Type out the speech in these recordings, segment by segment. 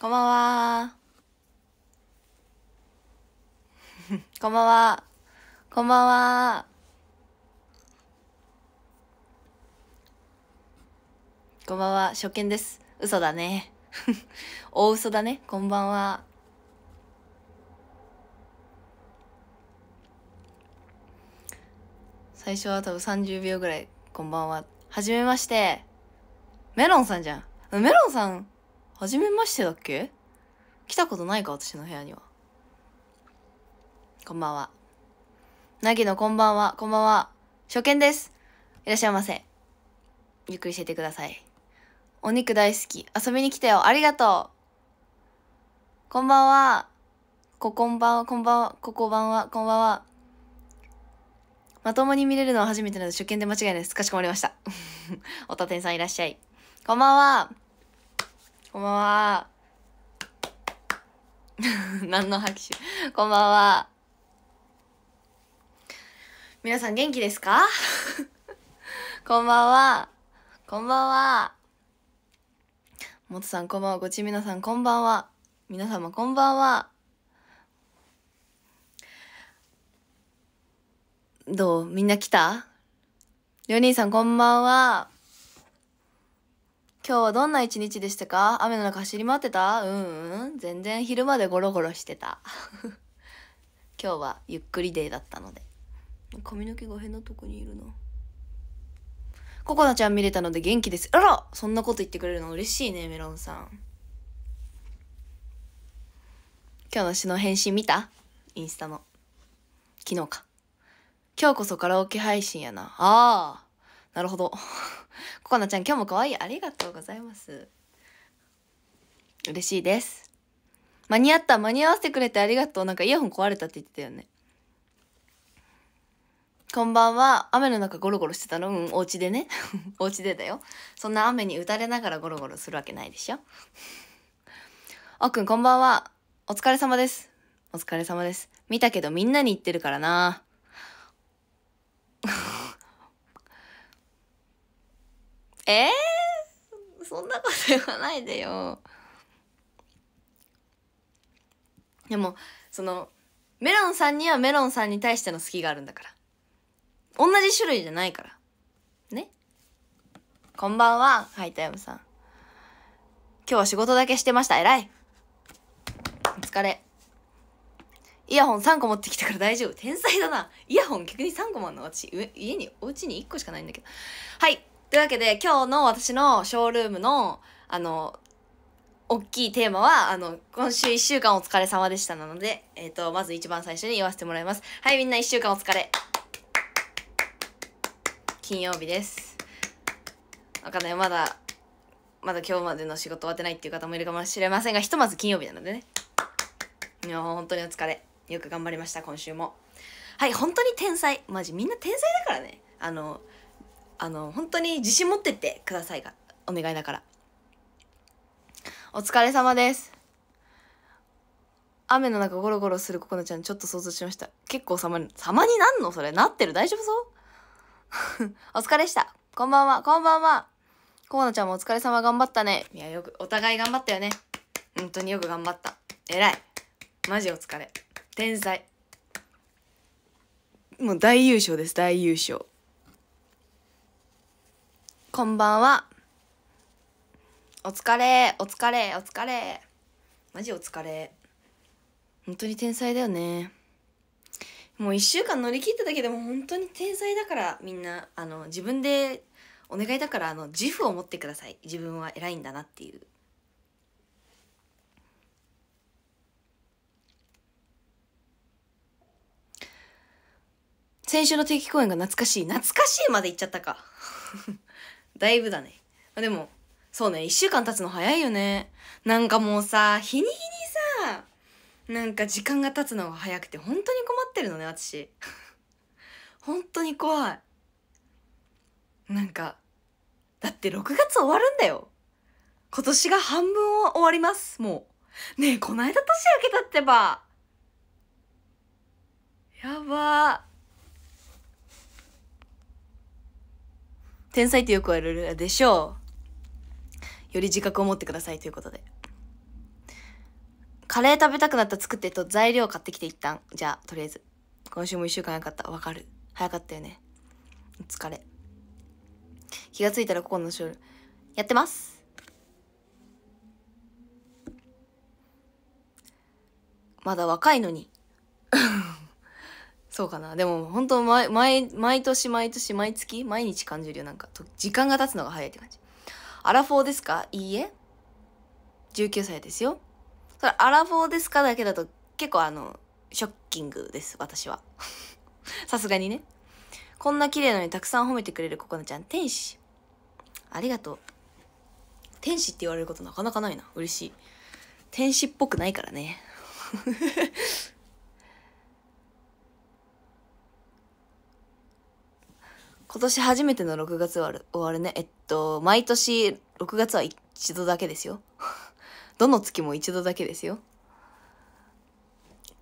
こんばんは。こんばんは。こんばんは。こんばんは。初見です。嘘だね。大嘘だね。こんばんは。最初は多分30秒ぐらい。こんばんは。はじめまして。メロンさんじゃん。メロンさん初めましてだっけ来たことないか私の部屋には。こんばんは。なぎのこんばんは。こんばんは。初見です。いらっしゃいませ。ゆっくりしててください。お肉大好き。遊びに来たよ。ありがとう。こんばんは。ここんばんは、こんばんは、ここばんは、こんばんは。まともに見れるのは初めてなので初見で間違いないです。かしこまりました。おたてんさんいらっしゃい。こんばんは。こんばんは。何の拍手こんばんは。皆さん元気ですか こんばんは。こんばんは。もつさんこんばんは。ごちみなさんこんばんは。皆様こんばんは。どうみんな来たり人にいさんこんばんは。今日はどんな一日でしたか雨の中走り回ってたうんうん。全然昼までゴロゴロしてた。今日はゆっくりデーだったので。髪の毛が変なとこにいるな。ココナちゃん見れたので元気です。あらそんなこと言ってくれるの嬉しいね、メロンさん。今日の詩の返信見たインスタの。昨日か。今日こそカラオケ配信やな。ああ、なるほど。ココナちゃん、今日も可愛い。ありがとうございます。嬉しいです。間に合った。間に合わせてくれてありがとう。なんかイヤホン壊れたって言ってたよね。こんばんは。雨の中ゴロゴロしてたのうん、お家でね。お家でだよ。そんな雨に打たれながらゴロゴロするわけないでしょ。おくん、こんばんは。お疲れ様です。お疲れ様です。見たけどみんなに言ってるからな。えー、そんなこと言わないでよ。でも、その、メロンさんにはメロンさんに対しての好きがあるんだから。同じ種類じゃないから。ねこんばんは、ハイタイムさん。今日は仕事だけしてました。偉い。お疲れ。イヤホン3個持ってきたから大丈夫。天才だな。イヤホン逆に3個もあるの私、家に、お家に1個しかないんだけど。はい。というわけで、今日の私のショールームの、あの、大きいテーマは、あの、今週1週間お疲れ様でしたなので、えっ、ー、と、まず一番最初に言わせてもらいます。はい、みんな1週間お疲れ。金曜日です。わかんない、まだ、まだ今日までの仕事終わってないっていう方もいるかもしれませんが、ひとまず金曜日なのでね。いや、本当にお疲れ。よく頑張りました、今週も。はい、本当に天才。マジ、みんな天才だからね。あの、あの、本当に自信持ってってくださいが、お願いだから。お疲れ様です。雨の中ゴロゴロするココナちゃんちょっと想像しました。結構様に、様になんのそれ。なってる大丈夫そう お疲れした。こんばんは、こんばんは。ココナちゃんもお疲れ様頑張ったね。いや、よく、お互い頑張ったよね。本当によく頑張った。偉い。マジお疲れ。天才。もう大優勝です、大優勝。こんばんは。お疲れ、お疲れ、お疲れ。マジお疲れ。本当に天才だよね。もう一週間乗り切っただけでも本当に天才だからみんな、あの、自分でお願いだからあの、自負を持ってください。自分は偉いんだなっていう。先週の定期公演が懐かしい。懐かしいまで行っちゃったか。だいぶだね。あでも、そうね、一週間経つの早いよね。なんかもうさ、日に日にさ、なんか時間が経つのが早くて、本当に困ってるのね、私。本当に怖い。なんか、だって6月終わるんだよ。今年が半分を終わります、もう。ねえ、こないだ年明けたってば。やばー。天才ってよく言われるでしょう。より自覚を持ってくださいということで。カレー食べたくなったら作ってと材料買ってきて一旦。じゃあ、とりあえず。今週も一週間早かった。わかる。早かったよね。疲れ。気がついたらここのショール。やってます。まだ若いのに。そうかな。でも本当毎、毎、毎年毎年毎月毎日感じるよ。なんか、時間が経つのが早いって感じ。アラフォーですかいいえ。19歳ですよ。それ、アラフォーですかだけだと結構あの、ショッキングです、私は。さすがにね。こんな綺麗なのにたくさん褒めてくれるココナちゃん、天使。ありがとう。天使って言われることなかなかないな。嬉しい。天使っぽくないからね。今年初めての6月は終わるね。えっと、毎年6月は一度だけですよ。どの月も一度だけですよ。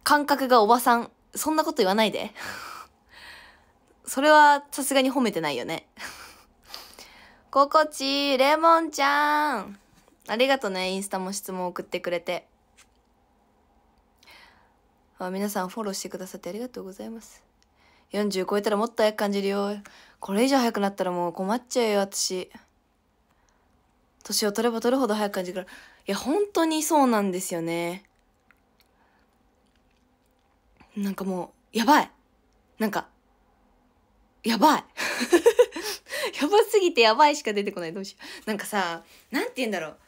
感覚がおばさん。そんなこと言わないで。それはさすがに褒めてないよね。心地いいレモンちゃん。ありがとね、インスタも質問送ってくれて。あ皆さんフォローしてくださってありがとうございます。40超えたらもっと早く感じるよ。これ以上早くなったらもう困っちゃうよ、私。年を取れば取るほど早く感じるから。いや、本当にそうなんですよね。なんかもう、やばいなんか、やばい やばすぎてやばいしか出てこない。どうしよう。なんかさ、なんて言うんだろう。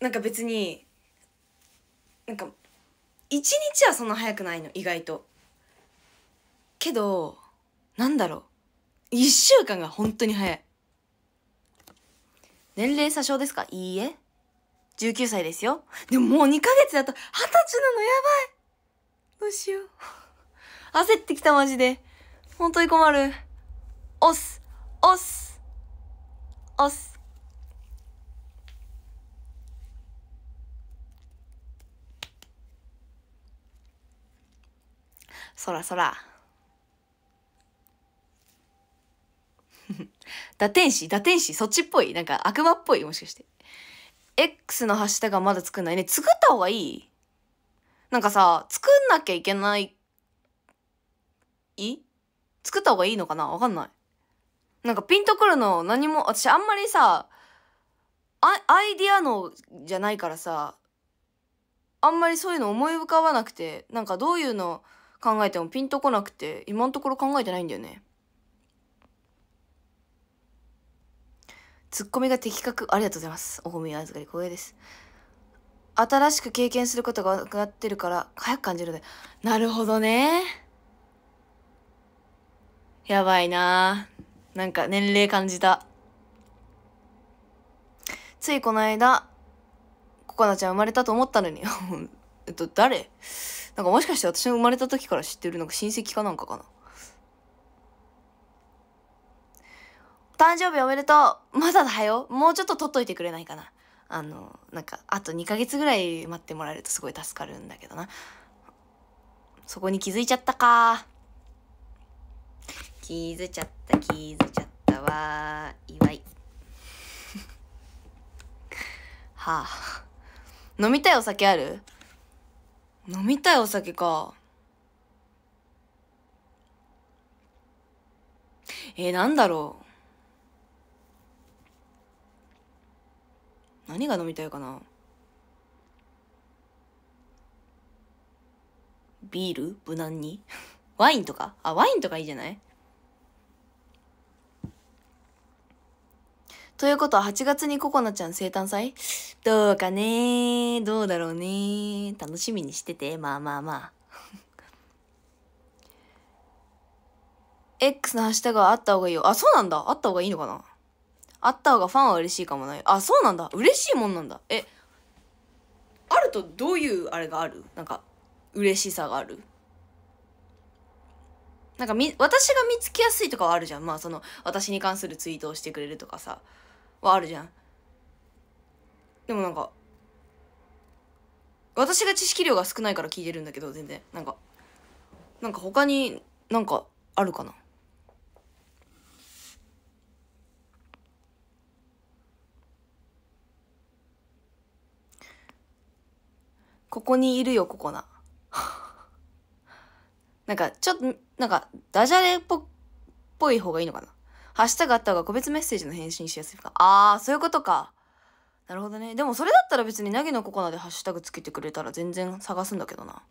なんか別に、なんか、一日はそんな早くないの、意外と。けど、なんだろう。一週間が本当に早い。年齢詐称ですかいいえ。19歳ですよ。でももう2ヶ月だと20歳なのやばい。どうしよう。焦ってきたマジで。本当に困る。押す。押す。押す。そらそら。打天使打天使そっちっぽいなんか悪魔っぽいもしかして。X のハッシュタグはまだ作んないね。作った方がいいなんかさ、作んなきゃいけない、い作った方がいいのかなわかんない。なんかピンとくるの何も、私あんまりさ、アアイディアのじゃないからさ、あんまりそういうの思い浮かばなくて、なんかどういうの考えてもピンとこなくて、今んところ考えてないんだよね。ツッコミが的確。ありがとうございます。お褒め預かり光栄です。新しく経験することがなくなってるから、早く感じるので。なるほどね。やばいななんか年齢感じた。ついこの間、ココナちゃん生まれたと思ったのに。えっと、誰なんかもしかして私の生まれた時から知ってるなんか親戚かなんかかな。誕生日おめでとうまだだよもうちょっと取っといてくれないかなあのなんかあと2ヶ月ぐらい待ってもらえるとすごい助かるんだけどなそこに気づいちゃったか気づいちゃった気づいちゃったわ祝い はあ飲みたいお酒ある飲みたいお酒かえー、なんだろう何が飲みたいかなビール無難に ワインとかあ、ワインとかいいじゃないということは8月にココナちゃん生誕祭どうかねどうだろうね楽しみにしてて。まあまあまあ。X のハッシュタグはあった方がいいよ。あ、そうなんだ。あった方がいいのかなあった方がファンは嬉しいかもないあそうなんだ嬉しいもんなんだえあるとどういうあれがあるなんか嬉しさがあるなんかみ私が見つけやすいとかはあるじゃんまあその私に関するツイートをしてくれるとかさはあるじゃんでもなんか私が知識量が少ないから聞いてるんだけど全然なんかなんか他になんかあるかなここにいるよ、ココナ。なんか、ちょっと、なんか、ダジャレっぽ、っぽい方がいいのかな。ハッシュタグあった方が個別メッセージの返信しやすいか。あー、そういうことか。なるほどね。でもそれだったら別になぎのココナでハッシュタグつけてくれたら全然探すんだけどな。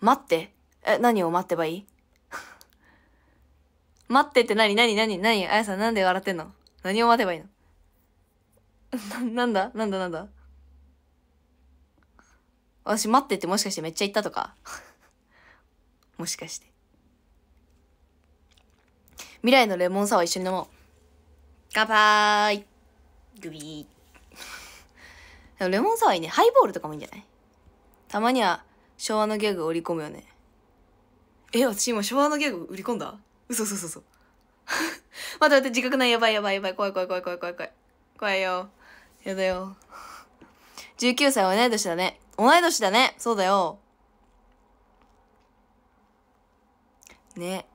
待って。え、何を待ってばいい 待ってって何何何何あやさんなんで笑ってんの何を待てばいいの な、なんだなんだなんだ私待っててもしかしてめっちゃ行ったとか もしかして。未来のレモンサワー一緒に飲もう。乾杯グビー。でもレモンサワーいいね。ハイボールとかもいいんじゃないたまには昭和のギャグを売り込むよね。え、私今昭和のギャグ売り込んだ嘘そうそうそう。待って待って、自覚ない。やばいやばいやばい。怖い怖い怖い怖い怖い怖い。怖いよ。やだよ。19歳は同い年だね。同い年だね。そうだよ。ね。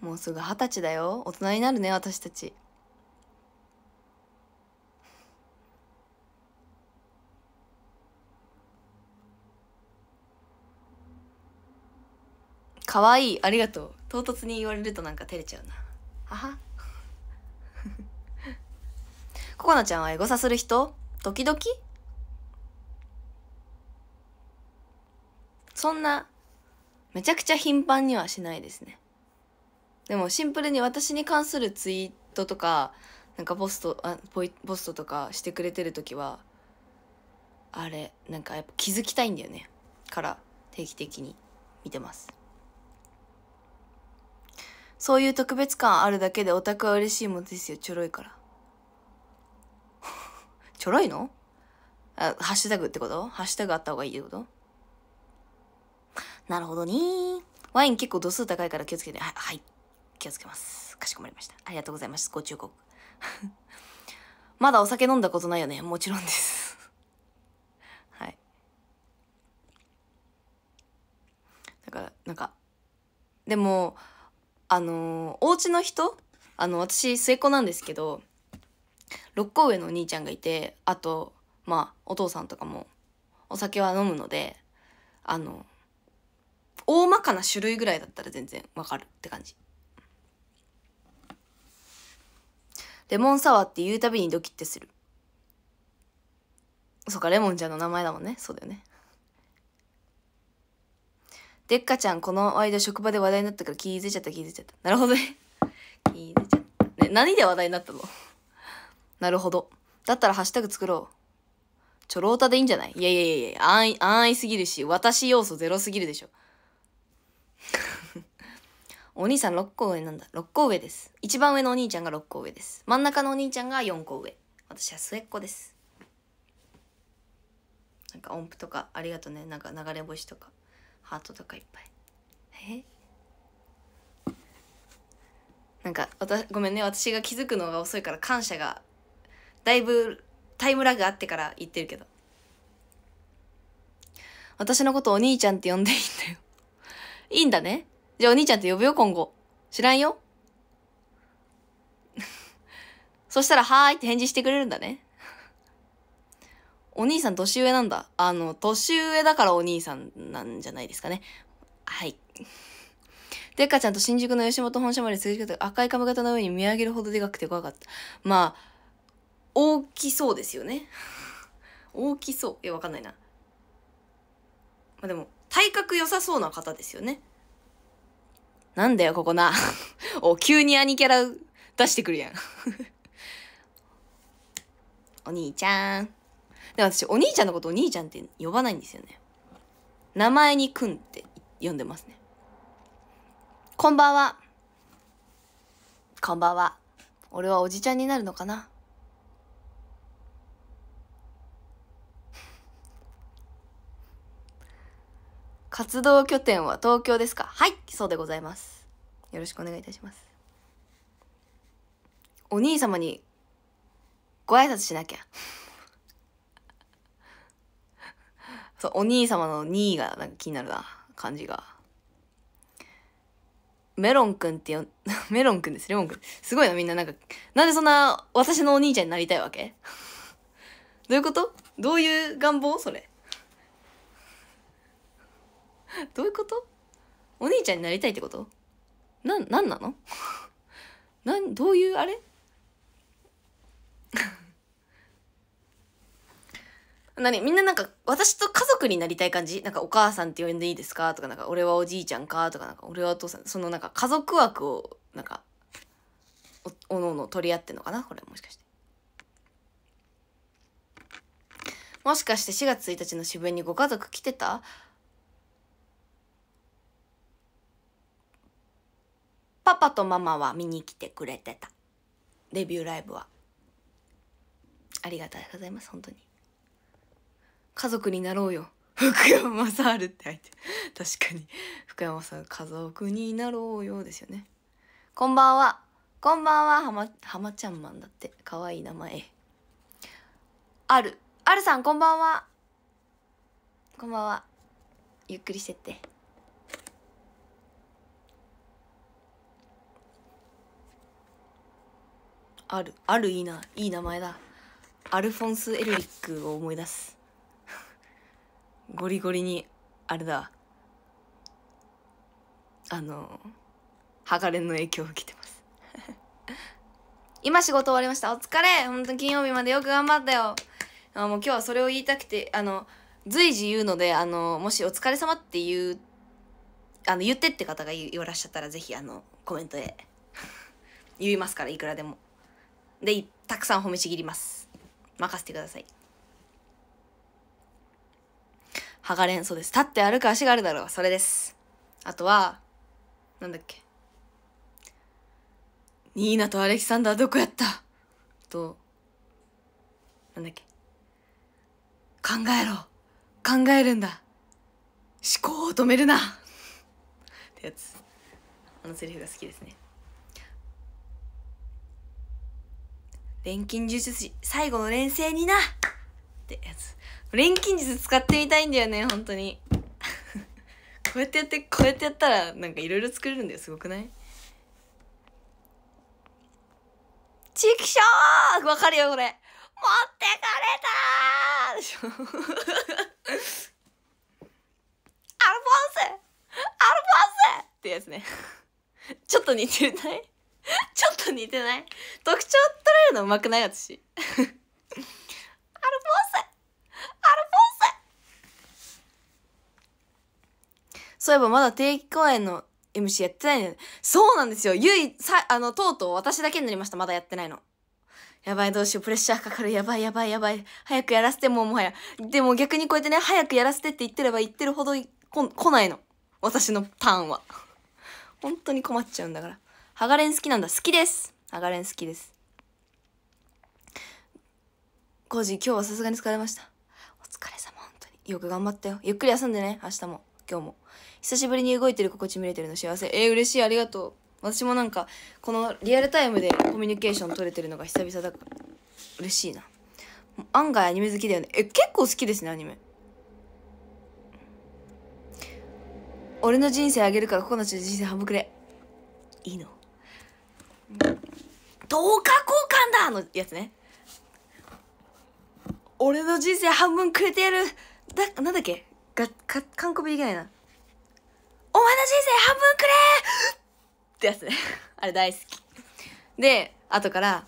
もうすぐ二十歳だよ。大人になるね、私たち。かわいい。ありがとう。唐突に言われるとなんか照れちゃうな。はは。ココナちゃんはエゴサする人時々そんな、めちゃくちゃ頻繁にはしないですね。でもシンプルに私に関するツイートとか、なんかポスト、あポイポストとかしてくれてる時は、あれ、なんかやっぱ気づきたいんだよね。から定期的に見てます。そういう特別感あるだけでオタクは嬉しいもんですよ、ちょろいから。ちょろいのあハッシュタグってことハッシュタグあった方がいいってことなるほどねワイン結構度数高いから気をつけて。は、はい。気をつけます。かしこまりました。ありがとうございます。ご忠告。まだお酒飲んだことないよね。もちろんです はい。だから、なんか、でも、あのー、お家の人あの、私、末っ子なんですけど、6個上のお兄ちゃんがいてあとまあお父さんとかもお酒は飲むのであの大まかな種類ぐらいだったら全然わかるって感じ。レモンサワーって言うたびにドキッてする。そうか、レモンちゃんの名前だもんね。そうだよね。でっかちゃん、この間職場で話題になったから気づいちゃった気づいちゃった。なるほどね。気づいちゃった。ね、何で話題になったのなるほど。だったらハッシュタグ作ろう。ちょろーたでいいんじゃないいやいやいやいや、安易、すぎるし、私要素ゼロすぎるでしょ。お兄さん6個上なんだ。6個上です。一番上のお兄ちゃんが6個上です。真ん中のお兄ちゃんが4個上。私は末っ子です。なんか音符とかありがとね。なんか流れ星とか、ハートとかいっぱい。えなんか、ごめんね。私が気づくのが遅いから感謝がだいぶタイムラグあってから言ってるけど。私のことお兄ちゃんって呼んでいいんだよいいんだね。じゃあお兄ちゃんって呼ぶよ、今後。知らんよ。そしたら、はーいって返事してくれるんだね。お兄さん年上なんだ。あの、年上だからお兄さんなんじゃないですかね。はい。でっかちゃんと新宿の吉本本社まで続けて赤い髪型の上に見上げるほどでかくて怖かった。まあ、大きそうですよね大きそういやわかんないなまあでも体格良さそうな方ですよねなんだよここな お急に兄キャラ出してくるやん お兄ちゃんで私お兄ちゃんのことお兄ちゃんって呼ばないんですよね名前にくんって呼んでますねこんばんはこんばんは俺はおじちゃんになるのかな活動拠点は東京ですかはい、そうでございます。よろしくお願いいたします。お兄様にご挨拶しなきゃ。そう、お兄様の2位がなんか気になるな、感じが。メロンくんってよ、メロンくんです、レモンくん。すごいな、みんななんか、なんでそんな私のお兄ちゃんになりたいわけ どういうことどういう願望それ。どういうことお兄ちゃんになりたいってことな、なんなの なん、どういうあれなに みんななんか私と家族になりたい感じなんかお母さんって呼んでいいですかとかなんか俺はおじいちゃんかとかなんか俺はお父さんそのなんか家族枠をなんかおおのおの取り合ってんのかなこれもしかしてもしかして4月1日の渋谷にご家族来てたパパとママは見に来てくれてたデビューライブはありがとうございます本当に家族になろうよ 福山雅治って入って確かに福山さん家族になろうよですよねこんばんはこんばんははまはまちゃんマンだってかわいい名前あるあるさんこんばんはこんばんはゆっくりしてってあるあるいいないい名前だアルフォンス・エルリックを思い出すゴリゴリにあれだあのンの影響を受けてます 今仕事終わりましたお疲れ本当金曜日までよく頑張ったよあもう今日はそれを言いたくてあの随時言うのであのもし「お疲れ様って言うあの言ってって方が言わらしちゃったら是非あのコメントで 言いますからいくらでも。で、たくさん褒めちぎります。任せてください。剥がれん、そうです。立って歩く足があるだろう。それです。あとは、なんだっけ。ニーナとアレキサンダーどこやったと、なんだっけ。考えろ。考えるんだ。思考を止めるなってやつ。あのセリフが好きですね。錬金術師、最後の錬成になってやつ。錬金術使ってみたいんだよね、本当に。こうやってやって、こうやってやったら、なんかいろいろ作れるんだよ、すごくないちくしょうわかるよ、これ。持ってかれたーでしょ。アルフォンスアルフォンスってやつね。ちょっと似てない ちょっと似てない特徴られるのうまくない私 アルフォーセアルフォーセそういえばまだ定期公演の MC やってないんだよねそうなんですよ唯い、さあのとうとう私だけになりましたまだやってないのやばいどうしようプレッシャーかかるやばいやばいやばい早くやらせてもうもはやでも逆にこうやってね早くやらせてって言ってれば言ってるほどこ来ないの私のターンは本当に困っちゃうんだからハガレン好きなんだ。好きです。ハガレン好きです。コージ、今日はさすがに疲れました。お疲れ様、本当に。よく頑張ったよ。ゆっくり休んでね、明日も、今日も。久しぶりに動いてる心地見れてるの幸せ。えー、嬉しい、ありがとう。私もなんか、このリアルタイムでコミュニケーション取れてるのが久々だから、嬉しいな。案外アニメ好きだよね。え、結構好きですね、アニメ。俺の人生あげるから、ここの人人生半分くれ。いいの等価交換だのやつね。俺の人生半分くれてやる。だ、なんだっけが、か、韓国いけないな。お前の人生半分くれってやつね。あれ大好き。で、後から、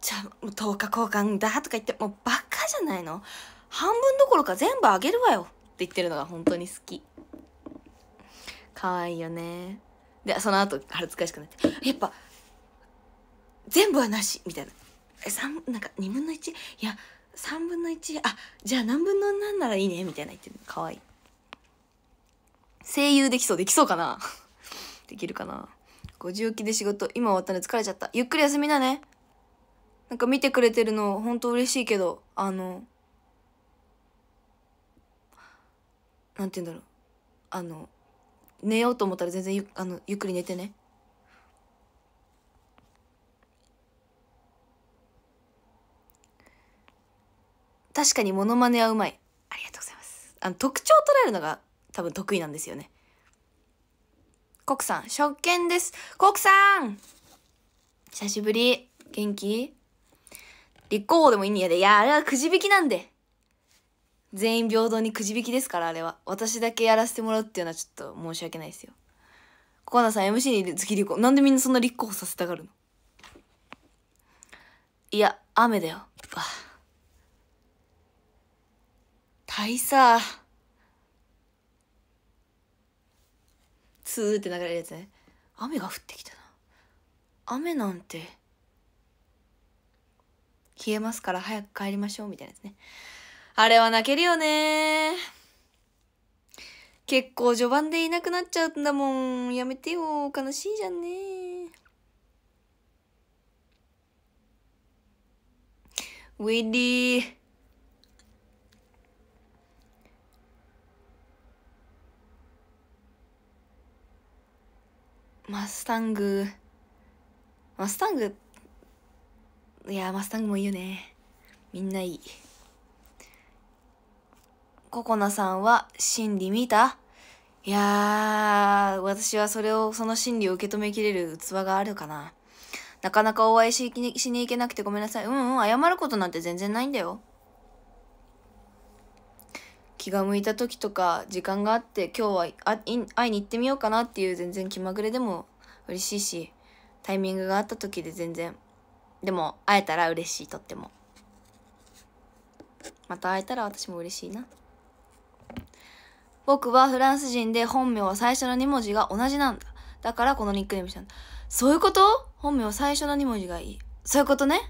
じゃあ、もう10日交換だとか言って、もうバカじゃないの半分どころか全部あげるわよって言ってるのが本当に好き。可愛いよね。でその後恥ずかしくなってやっぱ全部はなしみたいな3なんか2分の1いや3分の1あじゃあ何分の何ならいいねみたいな言ってるのかわいい声優できそうできそうかな できるかな五時起きで仕事今終わったの疲れちゃったゆっくり休みなねなんか見てくれてるの本当嬉しいけどあのなんて言うんだろうあの寝ようと思ったら全然ゆあのゆっくり寝てね。確かにモノマネはうまい。ありがとうございます。あの、特徴を捉えるのが多分得意なんですよね。コクさん、初見です。コクさん久しぶり。元気立候補でもいいんやで。いや、あれはくじ引きなんで。全員平等にくじ引きですからあれは私だけやらせてもらうっていうのはちょっと申し訳ないですよコアナさん MC に月立候なんでみんなそんな立候補させたがるのいや雨だよ大佐ツーって流れるやつね雨が降ってきたな雨なんて冷えますから早く帰りましょうみたいなやつねあれは泣けるよね。結構序盤でいなくなっちゃうんだもん。やめてよ。悲しいじゃんね。ウィリー。マスタング。マスタング。いや、マスタングもいいよね。みんないい。ココナさんは心理見たいやー、私はそれを、その心理を受け止めきれる器があるかな。なかなかお会いししに行けなくてごめんなさい。うんうん、謝ることなんて全然ないんだよ。気が向いた時とか、時間があって、今日はあ会いに行ってみようかなっていう全然気まぐれでも嬉しいし、タイミングがあった時で全然。でも、会えたら嬉しい、とっても。また会えたら私も嬉しいな。僕はフランス人で本名は最初の2文字が同じなんだ。だからこのニックネームしたんだ。そういうこと本名は最初の2文字がいい。そういうことね。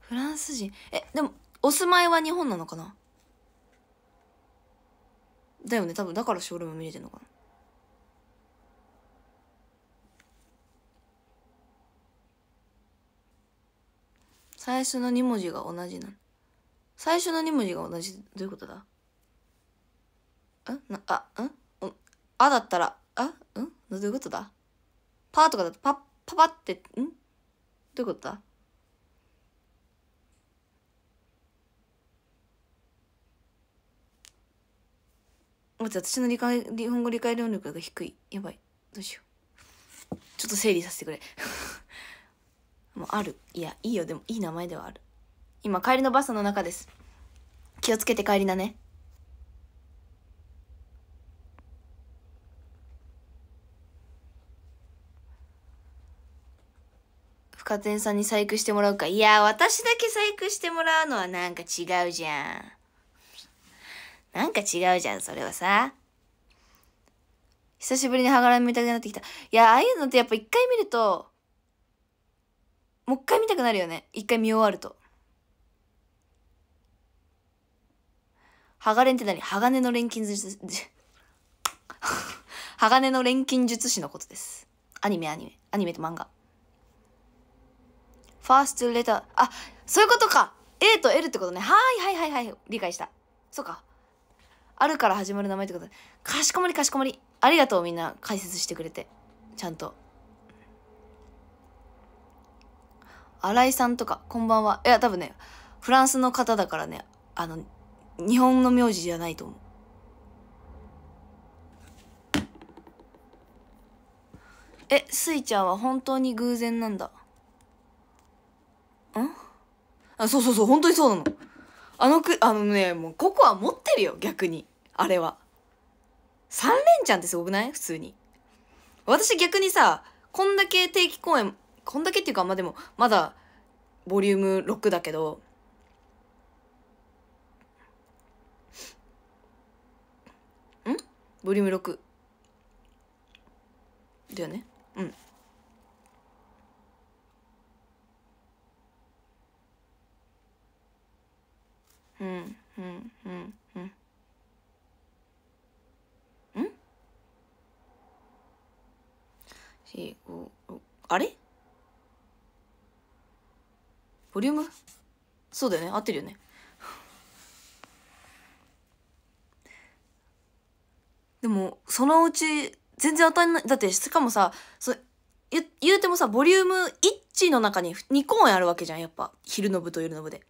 フランス人。え、でも、お住まいは日本なのかなだよね、多分。だからルーム見れてんのかな。最初の2文字が同じなの。最初の2文字が同じ、どういうことだんな、あ、んあだったら、あんどういうことだパーとかだとパパパって、んどういうことだまず私の理解、日本語理解能力が低い。やばい。どうしよう。ちょっと整理させてくれもうあるいやいいよでもいい名前ではある今帰りのバスの中です気をつけて帰りなね深カさんに細工してもらうかいや私だけ細工してもらうのはなんか違うじゃんなんか違うじゃんそれはさ久しぶりに歯柄見たくなってきたいやああいうのってやっぱ一回見るともう一回見たくなるよね一回見終わると鋼って何鋼の錬金術師 鋼の錬金術師のことですアニメアニメアニメと漫画ファーストレターあそういうことか A と L ってことねはいはいはいはい理解したそうかあるから始まる名前ってことかしこまりかしこまりありがとうみんな解説してくれてちゃんと新井さんとか、こんばんは。いや、多分ね、フランスの方だからね、あの、日本の名字じゃないと思う。え、スイちゃんは本当に偶然なんだ。んあ、そうそうそう、本当にそうなの。あのく、あのね、もうココア持ってるよ、逆に。あれは。3連ちゃんってすごくない普通に。私逆にさ、こんだけ定期公演こんだけっていうかまあでもまだボリューム6だけどんボリューム6だよねうんうんうんうんうんん456あれボリュームそうだよね合ってるよねでもそのうち全然当たんないだってしかもさそ言言うてもさボリューム1の中に2ーンあるわけじゃんやっぱ昼の部と夜の部で。っ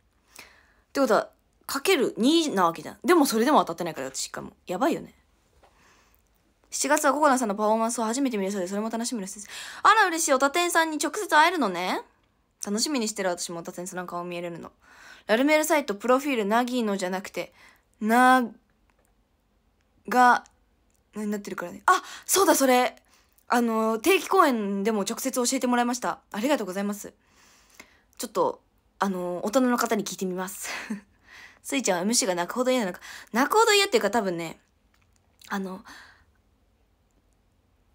てことはかける2なわけじゃんでもそれでも当たってないから私しかもやばいよね。7月はココナさんのパフォーマンスを初めて見るそうでそれも楽しみですあら嬉しいおたてんさんに直接会えるのね楽しみにしてる私もオタ先生の顔見えれるの。ラルメールサイト、プロフィール、なぎーのじゃなくて、な、が、になってるからね。あそうだ、それあの、定期公演でも直接教えてもらいました。ありがとうございます。ちょっと、あの、大人の方に聞いてみます。スイちゃんは MC が泣くほど嫌なのか。泣くほど嫌っていうか多分ね、あの、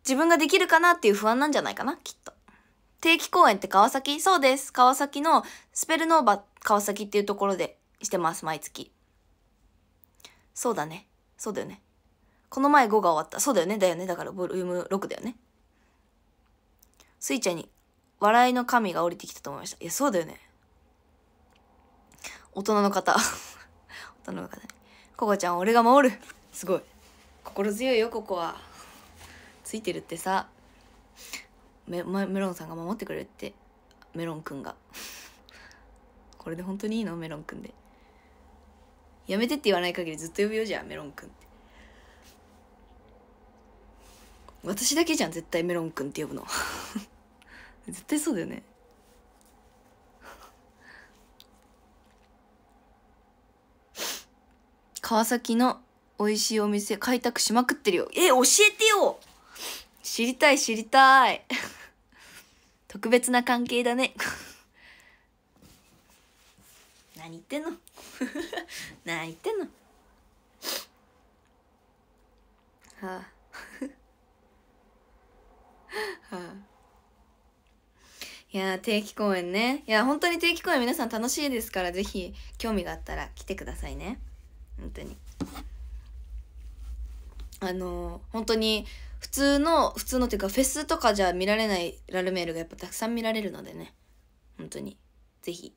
自分ができるかなっていう不安なんじゃないかな、きっと。定期公演って川崎そうです。川崎のスペルノーバ川崎っていうところでしてます、毎月。そうだね。そうだよね。この前5が終わった。そうだよね。だよね。だからボリューム6だよね。スイちゃんに笑いの神が降りてきたと思いました。いや、そうだよね。大人の方。大人の方ね。ここちゃん、俺が守る。すごい。心強いよ、ここは。ついてるってさ。メロンさんが守ってくれるってメロンくんが これで本当にいいのメロンくんでやめてって言わない限りずっと呼ぶよじゃあメロンくんって私だけじゃん絶対メロンくんって呼ぶの 絶対そうだよね川崎の美味しいお店開拓しまくってるよえ教えてよ知りたい知りたい特別な関係だね 何言ってんの 何言ってんのはあ はあいや定期公演ねいや本当に定期公演皆さん楽しいですからぜひ興味があったら来てくださいね本当にあの本当に普通の普通のっていうかフェスとかじゃ見られないラルメールがやっぱたくさん見られるのでね本当にぜひ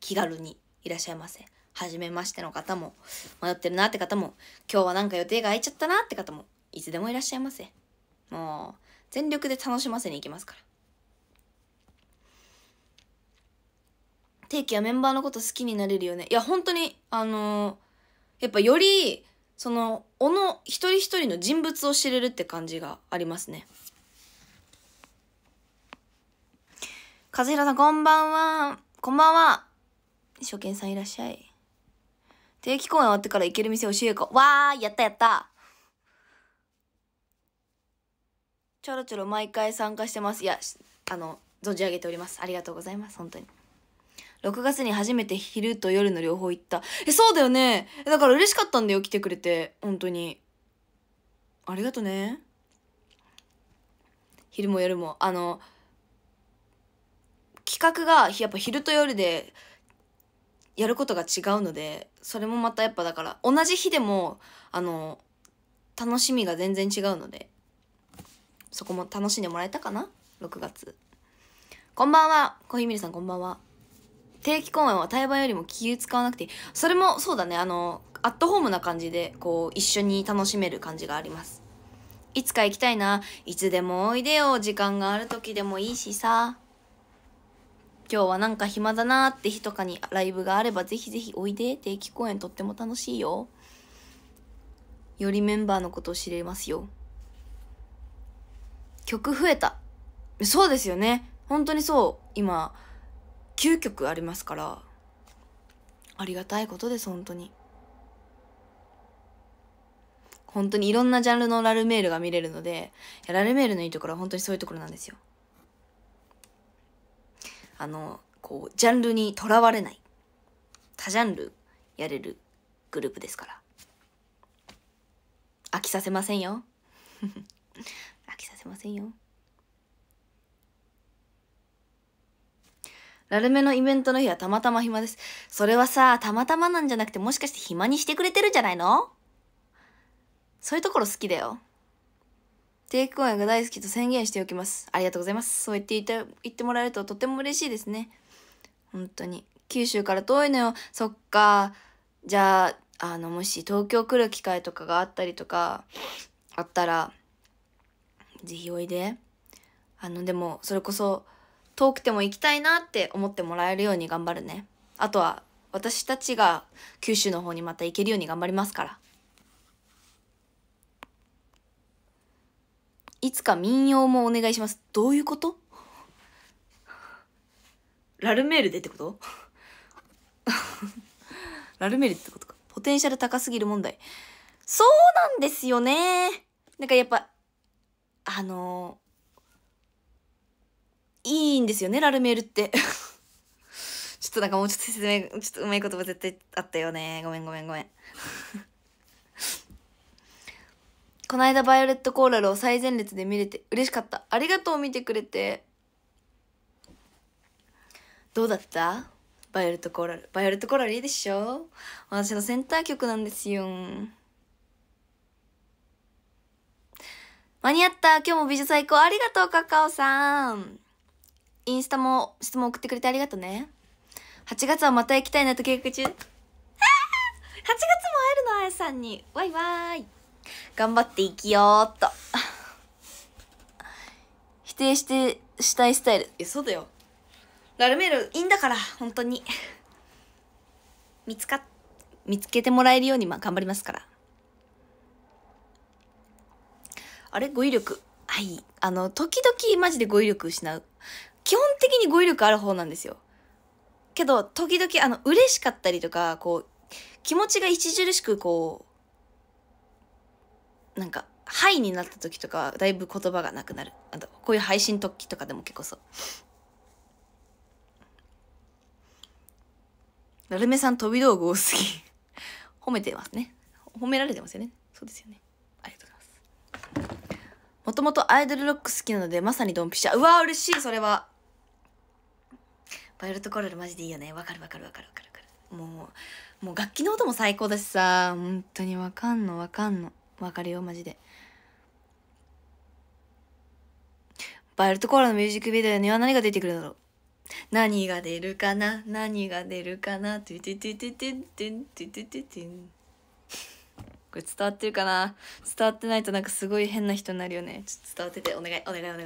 気軽にいらっしゃいませ初めましての方も迷ってるなって方も今日はなんか予定が空いちゃったなって方もいつでもいらっしゃいませもう全力で楽しませに行きますから定期はメンバーのこと好きになれるよねいや本当にあのー、やっぱよりその、おの、一人一人の人物を知れるって感じがありますね。和弘さん、こんばんは。こんばんは。初見さんいらっしゃい。定期公演終わってから行ける店教えようか。わー、やったやったちょろちょろ毎回参加してます。いや、あの、存じ上げております。ありがとうございます。本当に。6月に初めて昼と夜の両方行った。え、そうだよね。だから嬉しかったんだよ、来てくれて。本当に。ありがとね。昼も夜も。あの、企画がやっぱ昼と夜でやることが違うので、それもまたやっぱだから、同じ日でも、あの、楽しみが全然違うので、そこも楽しんでもらえたかな ?6 月。こんばんは。コーヒーミルさんこんばんは。定期公演は対バよりも気を使わなくていい。それもそうだね、あの、アットホームな感じで、こう、一緒に楽しめる感じがあります。いつか行きたいな。いつでもおいでよ。時間がある時でもいいしさ。今日はなんか暇だなって日とかにライブがあればぜひぜひおいで。定期公演とっても楽しいよ。よりメンバーのことを知れますよ。曲増えた。そうですよね。本当にそう。今、9曲ありますからありがたいことです本当に本当にいろんなジャンルのラルメールが見れるのでラルメールのいいところは本当にそういうところなんですよあのこうジャンルにとらわれない多ジャンルやれるグループですから飽きさせませんよ 飽きさせませんよラルメのイベントの日はたまたま暇です。それはさ、たまたまなんじゃなくてもしかして暇にしてくれてるんじゃないのそういうところ好きだよ。定期公演が大好きと宣言しておきます。ありがとうございます。そう言っていた言ってもらえるととても嬉しいですね。本当に。九州から遠いのよ。そっか。じゃあ、あの、もし東京来る機会とかがあったりとか、あったら、ぜひおいで。あの、でも、それこそ、遠くても行きたいなって思ってもらえるように頑張るねあとは私たちが九州の方にまた行けるように頑張りますからいつか民謡もお願いしますどういうことラルメールでってこと ラルメールってことかポテンシャル高すぎる問題そうなんですよねなんかやっぱあのいいんですよね、ラルメールって。ちょっとなんかもうちょっと説明、ちょっとうまい言葉絶対あったよね。ごめんごめんごめん。この間バイオレットコーラルを最前列で見れて嬉しかった。ありがとう見てくれて。どうだったバイオレットコーラル。バイオレットコーラルいいでしょ私のセンター曲なんですよ。間に合った今日も美女最高ありがとうカカオさんインスタも質問送ってくれてありがとね。8月はまた行きたいなと計画中。8月も会えるの、あやさんに。わいわい。頑張っていきよっと。否定して、したいスタイル。え、そうだよ。ラルメールいいんだから、本当に。見つか、っ見つけてもらえるように、まあ頑張りますから。あれ語彙力。はい。あの、時々マジで語彙力失う。基本的に語彙力ある方なんですよ。けど、時々、あの、嬉しかったりとか、こう、気持ちが著しくこう、なんか、ハイになった時とか、だいぶ言葉がなくなる。あと、こういう配信時とかでも結構そう。ラルメさん飛び道具多すぎ。褒めてますね。褒められてますよね。そうですよね。ありがとうございます。もともとアイドルロック好きなので、まさにドンピシャ。うわ、嬉しい、それは。バイオレットコーラルマジでいいよねわかるわかるわかるわかるもうもう楽器の音も最高だしさ本当にわかんのわかんのわかるよマジでバイオレットコーラのミュージックビデオには何が出てくるだろう何が出るかな何が出るかなトゥトゥトゥトゥトゥトゥトゥトゥトゥトゥこれ伝わってるかな伝わってないとなんかすごい変な人になるよねちょっと伝わっててお願いお願いお願い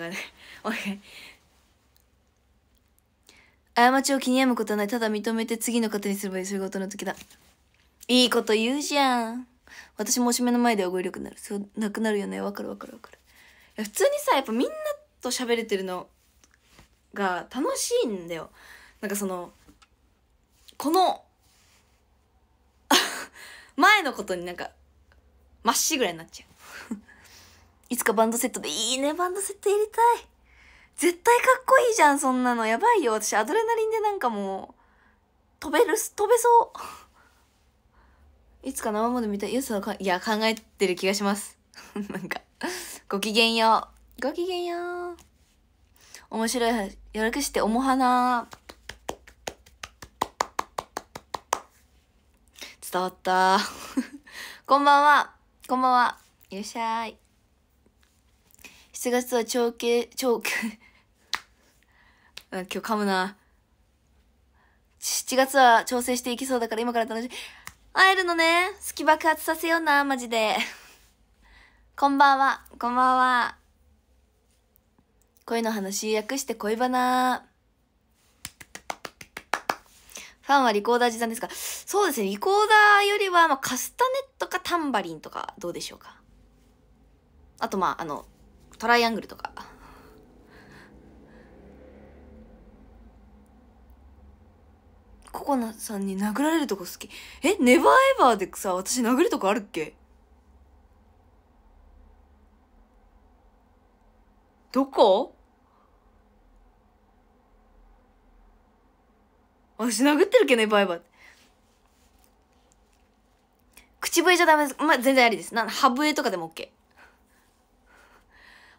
お願い過ちを気に病むことはない。ただ認めて次の方にすればいい。そういうことの時だ。いいこと言うじゃん。私もおしめの前では語彙力になる。そう、なくなるよね。わかるわかるわかる。いや、普通にさ、やっぱみんなと喋れてるのが楽しいんだよ。なんかその、この 前のことになんか、まっしぐらになっちゃう いつかバンドセットで、いいね、バンドセットやりたい。絶対かっこいいじゃん、そんなの。やばいよ。私、アドレナリンでなんかもう、飛べる、飛べそう。いつか生もの見たい。よさか、いや、考えてる気がします。なんか、ごきげんよう。ごきげんよう。面白い、やるくして、おもはな。伝わった。こんばんは。こんばんは。いらっしゃい。7月は長兄、長兄。今日噛むな。7月は調整していきそうだから今から楽しい。会えるのね。好き爆発させような、マジで。こんばんは。こんばんは。恋の話、訳して恋バナ。ファンはリコーダー時短ですかそうですね。リコーダーよりは、まあ、カスタネットかタンバリンとかどうでしょうか。あと、まあ、あの、トライアングルとか。ココナさんに殴られるとこ好き。え、ネバーエバーでさ、私殴るとこあるっけどこ私殴ってるけネババエバー。口笛じゃダメです。まあ、全然ありです。な、歯笛とかでも OK。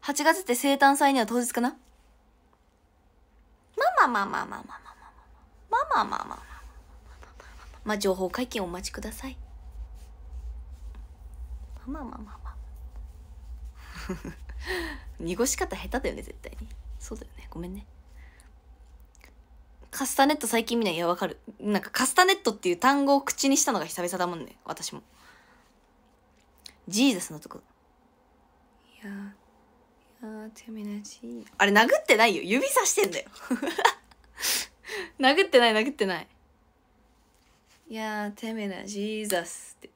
8月って生誕祭には当日かなまあまあまあまあまあまあまあ。まあまあまあまあまあまあ情報解禁お待ちくださいまあまあまあまあ濁し方下手だよね絶対にそうだよねごめんねカスタネット最近見ないいやわかるなんかカスタネットっていう単語を口にしたのが久々だもんね私もジーザスのとこいやいやーてめなしあれ殴ってないよ指さしてんだよ 殴ってない殴ってないいやてめえなジーザスって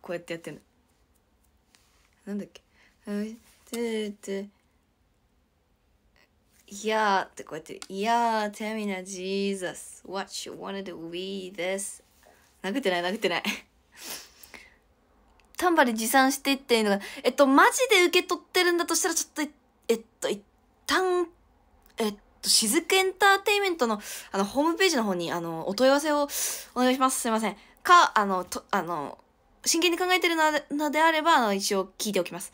こうやってやってるなんだっけうんてていやーってこうやって「いやーてめえなジーザス What you wanted to be this」殴ってない殴ってないタンバリ持参していっていうのがえっとマジで受け取ってるんだとしたらちょっとえっと一旦えっとと、しずくエンターテイメントの、あの、ホームページの方に、あの、お問い合わせをお願いします。すいません。か、あの、と、あの、真剣に考えてるのであれば、あの、一応聞いておきます。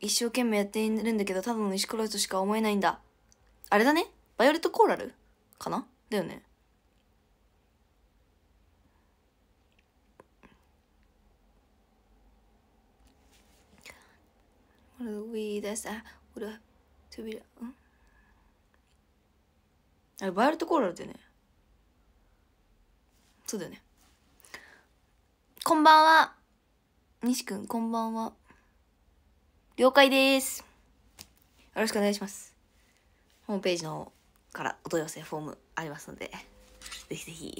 一生懸命やっているんだけど、ただの石ころとしか思えないんだ。あれだねバイオレットコーラルかなだよねこれウィーあこれは扉うんあれバイオレトコーラルだよねそうだよねこんばんは西くんこんばんは了解ですよろしくお願いしますホームページのからお問い合わせフォームありますので、ぜひぜひ、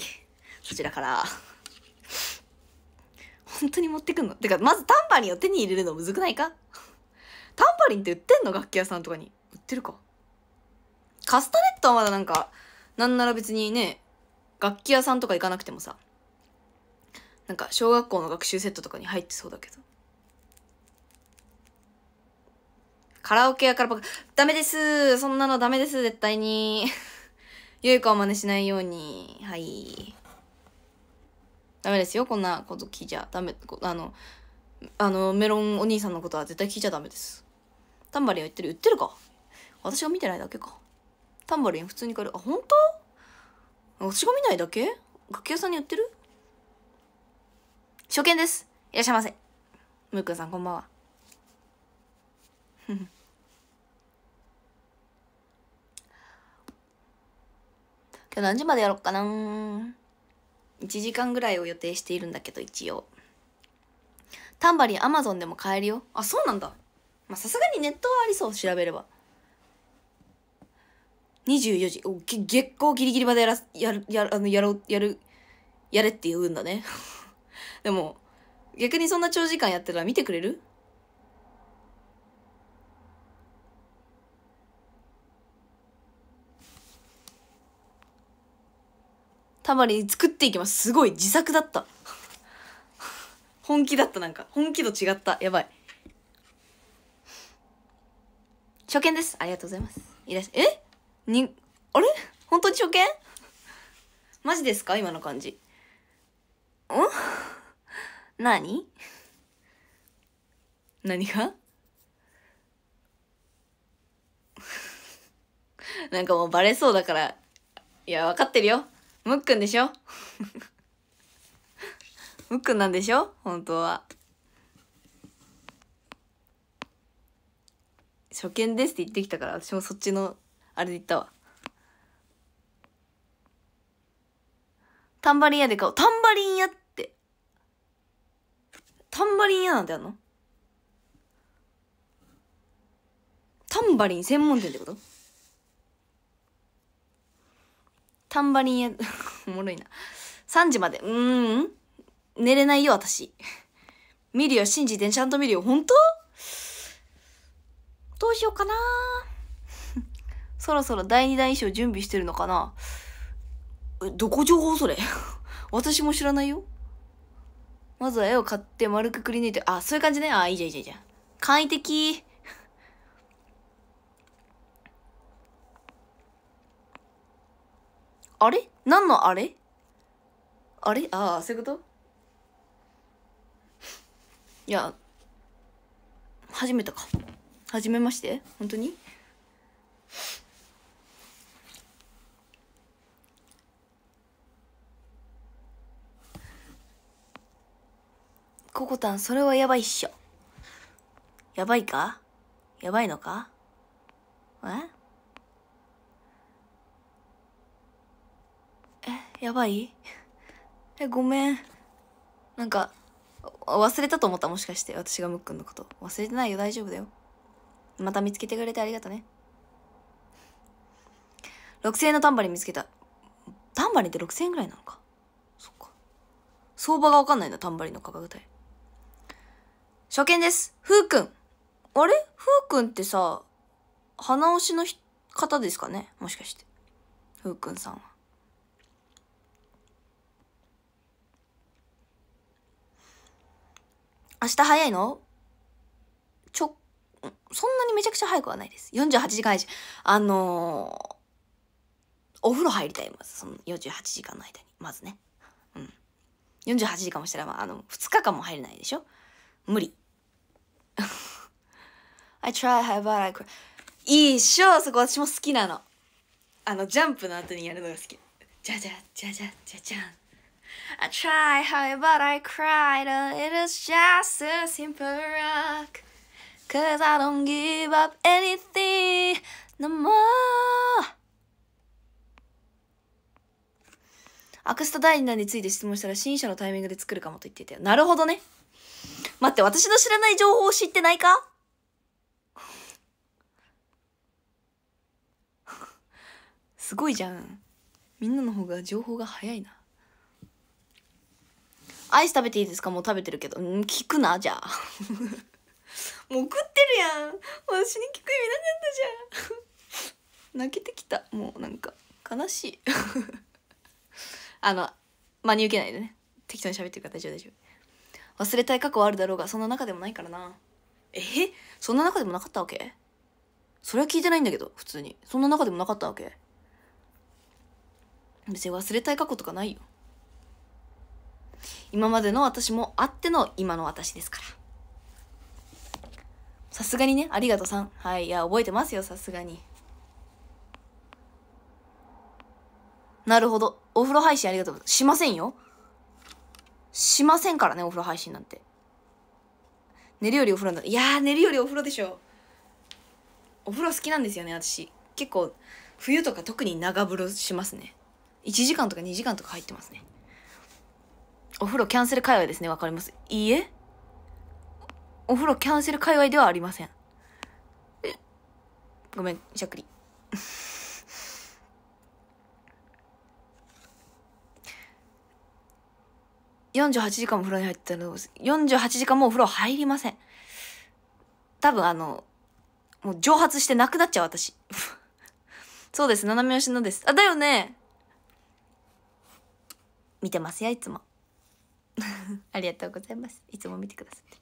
そちらから。本当に持ってくんのてか、まずタンバリンを手に入れるのむずくないかタンバリンって売ってんの楽器屋さんとかに。売ってるか。カスタネットはまだなんか、なんなら別にね、楽器屋さんとか行かなくてもさ、なんか小学校の学習セットとかに入ってそうだけど。カラオケやからばダメですそんなのダメです絶対に。ゆいかを真似しないように。はい。ダメですよ。こんなこと聞いちゃダメ。あの、あの、メロンお兄さんのことは絶対聞いちゃダメです。タンバリン言ってる売ってるか私が見てないだけか。タンバリン普通に買える。あ、本当私が見ないだけ楽器屋さんに売ってる初見です。いらっしゃいませ。むーくんさんこんばんは。今日何時までやろっかな1時間ぐらいを予定しているんだけど、一応。タンバリン Amazon でも買えるよ。あ、そうなんだ。まあ、さすがにネットはありそう、調べれば。24時。お月光ギリギリまでやら、やる、やあの、やろう、やる、やれって言うんだね。でも、逆にそんな長時間やってたら見てくれるたまに作っていきます。すごい自作だった。本気だったなんか。本気度違った。やばい。初見です。ありがとうございます。いらっしゃ、えに、あれ本当に初見マジですか今の感じ。ん何何が なんかもうバレそうだから。いや、分かってるよ。むっくんでしょ むっくんなんでしょ本当は。初見ですって言ってきたから私もそっちのあれで言ったわ。タンバリン屋で買おう。タンバリン屋って。タンバリン屋なんてあるのタンバリン専門店ってことタンバリンや、おもろいな。3時まで。うーん。寝れないよ、私。見るよ、信じてちゃんと見るよ。本当どうしようかな そろそろ第2弾衣装準備してるのかなどこ情報それ 私も知らないよ。まずは絵を買って丸くくり抜いて、あ、そういう感じね。あ、いいじゃんいいじゃんいいじゃん。簡易的。あれ何のあれあれああ、そういうこといや、初めたか。初めまして本当にココタン、それはやばいっしょ。やばいかやばいのかえやばいえ、ごめん。なんか、忘れたと思ったもしかして、私がムックンのこと。忘れてないよ、大丈夫だよ。また見つけてくれてありがとね。6000円のタンバリン見つけた。タンバリンって6000円ぐらいなのか。そっか。相場がわかんないんだ、タンバリンの価格帯。初見です。ふうくん。あれふうくんってさ、鼻押しの方ですかねもしかして。ふうくんさんは。明日早いのちょ、そんなにめちゃくちゃ早くはないです。48時間配信。あのー、お風呂入りたいまず、その48時間の間に。まずね。うん。48時間もしたら、まあ、あの、2日間も入れないでしょ無理。I try, how about I cry. 一生そこ私も好きなの。あの、ジャンプの後にやるのが好き。じゃじゃ、じゃじゃ、じゃじゃん。I try hard, but I c r y It is just a simple rock. Cause I don't give up anything no more. アクスタ第2弾について質問したら新車のタイミングで作るかもと言ってたよ。なるほどね。待って、私の知らない情報を知ってないか すごいじゃん。みんなの方が情報が早いな。アイス食べていいですかもう食べてるけど。うん、聞くな、じゃあ。もう食ってるやん。私に聞く意味なかったじゃん。泣けてきた。もうなんか、悲しい。あの、真に受けないでね。適当に喋ってるから大丈夫大丈夫。忘れたい過去はあるだろうが、そんな中でもないからな。えそんな中でもなかったわけそれは聞いてないんだけど、普通に。そんな中でもなかったわけ別に忘れたい過去とかないよ。今までの私もあっての今の私ですから。さすがにね、ありがとさん。はい、いや、覚えてますよ、さすがに。なるほど。お風呂配信ありがとう。しませんよ。しませんからね、お風呂配信なんて。寝るよりお風呂だ。いや寝るよりお風呂でしょ。お風呂好きなんですよね、私。結構、冬とか特に長風呂しますね。1時間とか2時間とか入ってますね。お風呂キャンセル界隈ですね。わかりますいいえお風呂キャンセル界隈ではありません。ごめん、しゃっくり。48時間も風呂に入ってたの48時間もお風呂入りません。多分あの、もう蒸発してなくなっちゃう私。そうです、斜め押しのです。あ、だよね見てますよ、いつも。ありがとうございますいつも見てくださって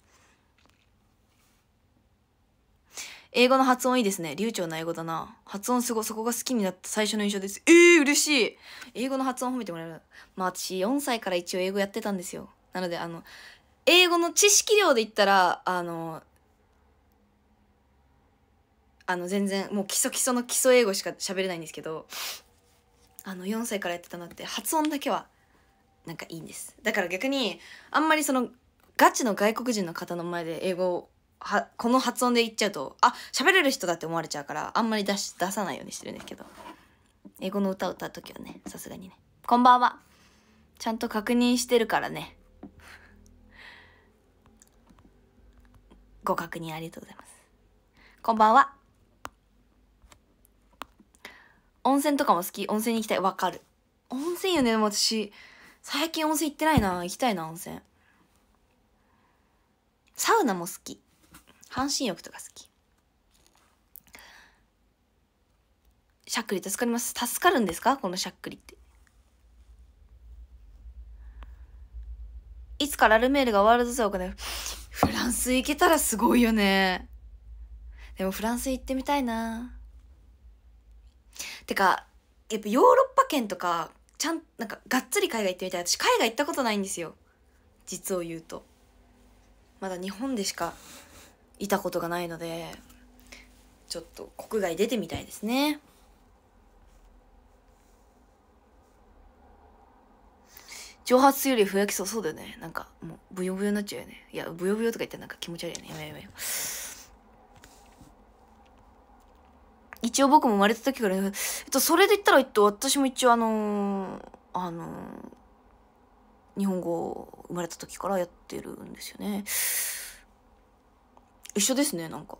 英語の発音いいですね流暢な英語だな発音すごそこが好きになった最初の印象ですえー、嬉しい英語の発音褒めてもらえるまあ私4歳から一応英語やってたんですよなのであの英語の知識量で言ったらあのあの全然もう基礎基礎の基礎英語しか喋れないんですけどあの4歳からやってたのって発音だけはなんかいいんですだから逆にあんまりそのガチの外国人の方の前で英語をはこの発音で言っちゃうとあ喋れる人だって思われちゃうからあんまり出し出さないようにしてるんですけど英語の歌を歌う時はねさすがにね「こんばんは」ちゃんと確認してるからねご確認ありがとうございますこんばんは温泉とかも好き温泉に行きたいわかる温泉よね私最近温泉行ってないな行きたいな温泉サウナも好き半身浴とか好きしゃっくり助かります助かるんですかこのしゃっくりっていつかラルメールがワールドツアーを行うフランス行けたらすごいよねでもフランス行ってみたいなてかやっぱヨーロッパ圏とかちゃん、なんか、がっつり海外行ってみたい。私、海外行ったことないんですよ。実を言うと。まだ日本でしかいたことがないので、ちょっと国外出てみたいですね。蒸発よりふやきそうそうだよね。なんか、もう、ブヨブヨになっちゃうよね。いや、ブヨブヨとか言ってなんか気持ち悪いよね。やめやめよ。一応僕も生まれた時から、えっと、それで言ったら、えっと、私も一応あのー、あのー、日本語生まれた時からやってるんですよね。一緒ですね、なんか。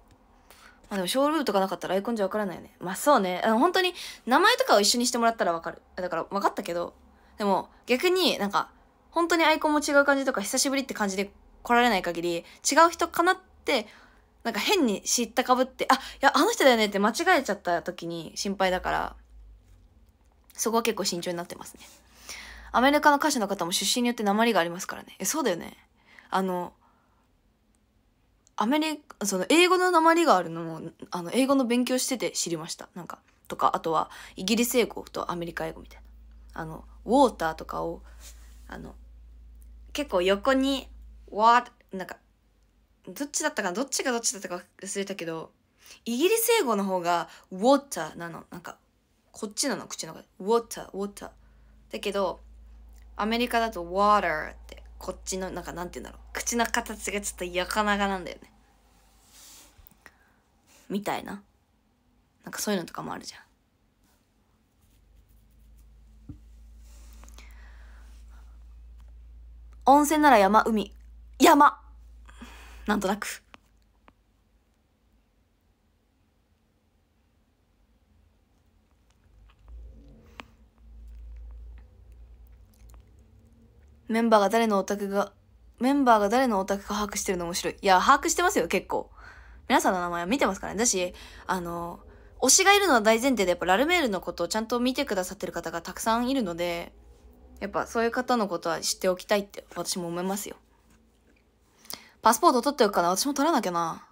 まあでも、ショールームとかなかったらアイコンじゃわからないよね。まあそうね。あの、本当に、名前とかを一緒にしてもらったらわかる。だから、分かったけど、でも、逆になんか、本当にアイコンも違う感じとか、久しぶりって感じで来られない限り、違う人かなってなんか変に知ったかぶって、あ、いや、あの人だよねって間違えちゃった時に心配だから、そこは結構慎重になってますね。アメリカの歌手の方も出身によって鉛がありますからね。え、そうだよね。あの、アメリカ、その英語の鉛があるのも、あの、英語の勉強してて知りました。なんか、とか、あとは、イギリス英語とアメリカ英語みたいな。あの、ウォーターとかを、あの、結構横に、わー、なんか、どっちだったかなどっちがどっちだったか忘れたけど、イギリス英語の方が water なの。なんか、こっちなの、口の中で。water, water。だけど、アメリカだと water って、こっちの、なんかなんて言うんだろう。口の形がちょっとやかながなんだよね。みたいな。なんかそういうのとかもあるじゃん。温泉なら山、海。山なんとなく。メンバーが誰のオタクが、メンバーが誰のオタクか把握してるの面白い。いや、把握してますよ、結構。皆さんの名前は見てますからね。だし、あの、推しがいるのは大前提で、やっぱラルメールのことをちゃんと見てくださってる方がたくさんいるので、やっぱそういう方のことは知っておきたいって私も思いますよ。パスポート取っておくかな私も取らなきゃな。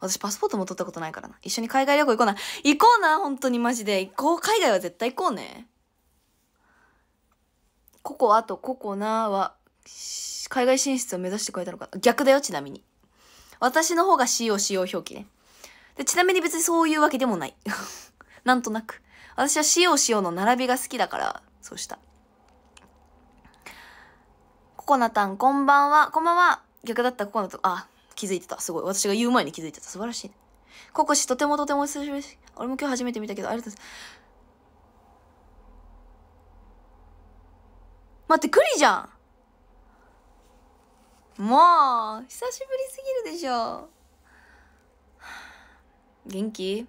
私パスポートも取ったことないからな。一緒に海外旅行行こうな。行こうな、本当にマジで。行こう。海外は絶対行こうね。ココアとココナは、海外進出を目指してくれたのか。逆だよ、ちなみに。私の方が CO、CO 表記ね。で、ちなみに別にそういうわけでもない。なんとなく。私は CO、CO の並びが好きだから、そうした。コナタン、こんばんは。こんばんは。逆だった、ココナタン。あ、気づいてた。すごい。私が言う前に気づいてた。素晴らしい、ココシ、とてもとても久しぶりです。俺も今日初めて見たけど、ありがとうございます。待って、クリじゃんもう、久しぶりすぎるでしょ。元気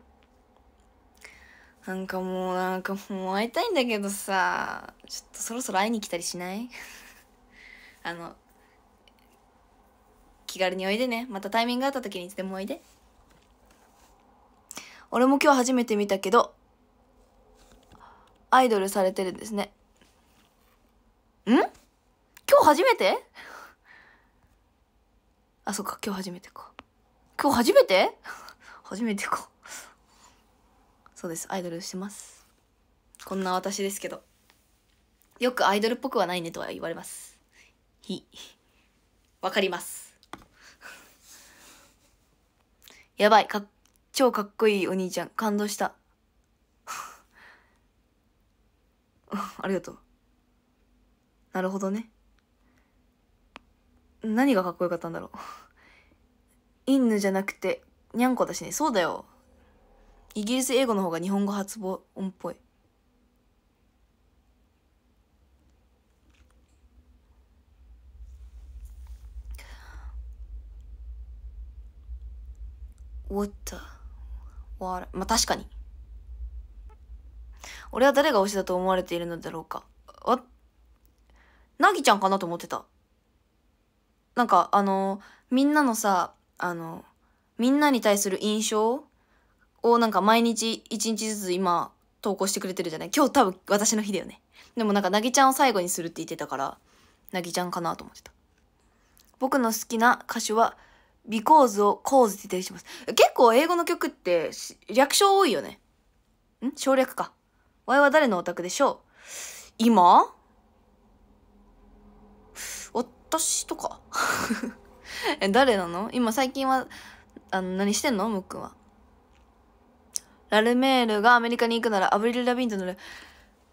なんかもう、なんかもう会いたいんだけどさ、ちょっとそろそろ会いに来たりしないあの気軽においでねまたタイミングあった時にいつでもおいで俺も今日初めて見たけどアイドルされてるんですねん今日初めてあそっか今日初めてか今日初めて初めてかそうですアイドルしてますこんな私ですけどよくアイドルっぽくはないねとは言われます日。わかります。やばい、か超かっこいいお兄ちゃん。感動した。ありがとう。なるほどね。何がかっこよかったんだろう。インヌじゃなくて、にゃんこだしね。そうだよ。イギリス英語の方が日本語発音っぽい。what the w a t まあ確かに俺は誰が推しだと思われているのだろうかあなぎちゃんかなと思ってたなんかあのみんなのさあのみんなに対する印象をなんか毎日一日ずつ今投稿してくれてるじゃない今日多分私の日だよねでもなんかなぎちゃんを最後にするって言ってたからなぎちゃんかなと思ってた僕の好きな歌手は because を cause って定します。結構英語の曲って略称多いよね。ん省略か。Y は誰のオタクでしょう今私とか え、誰なの今最近は、あの、何してんのムックンは。ラルメールがアメリカに行くならアブリル・ラビンと乗る。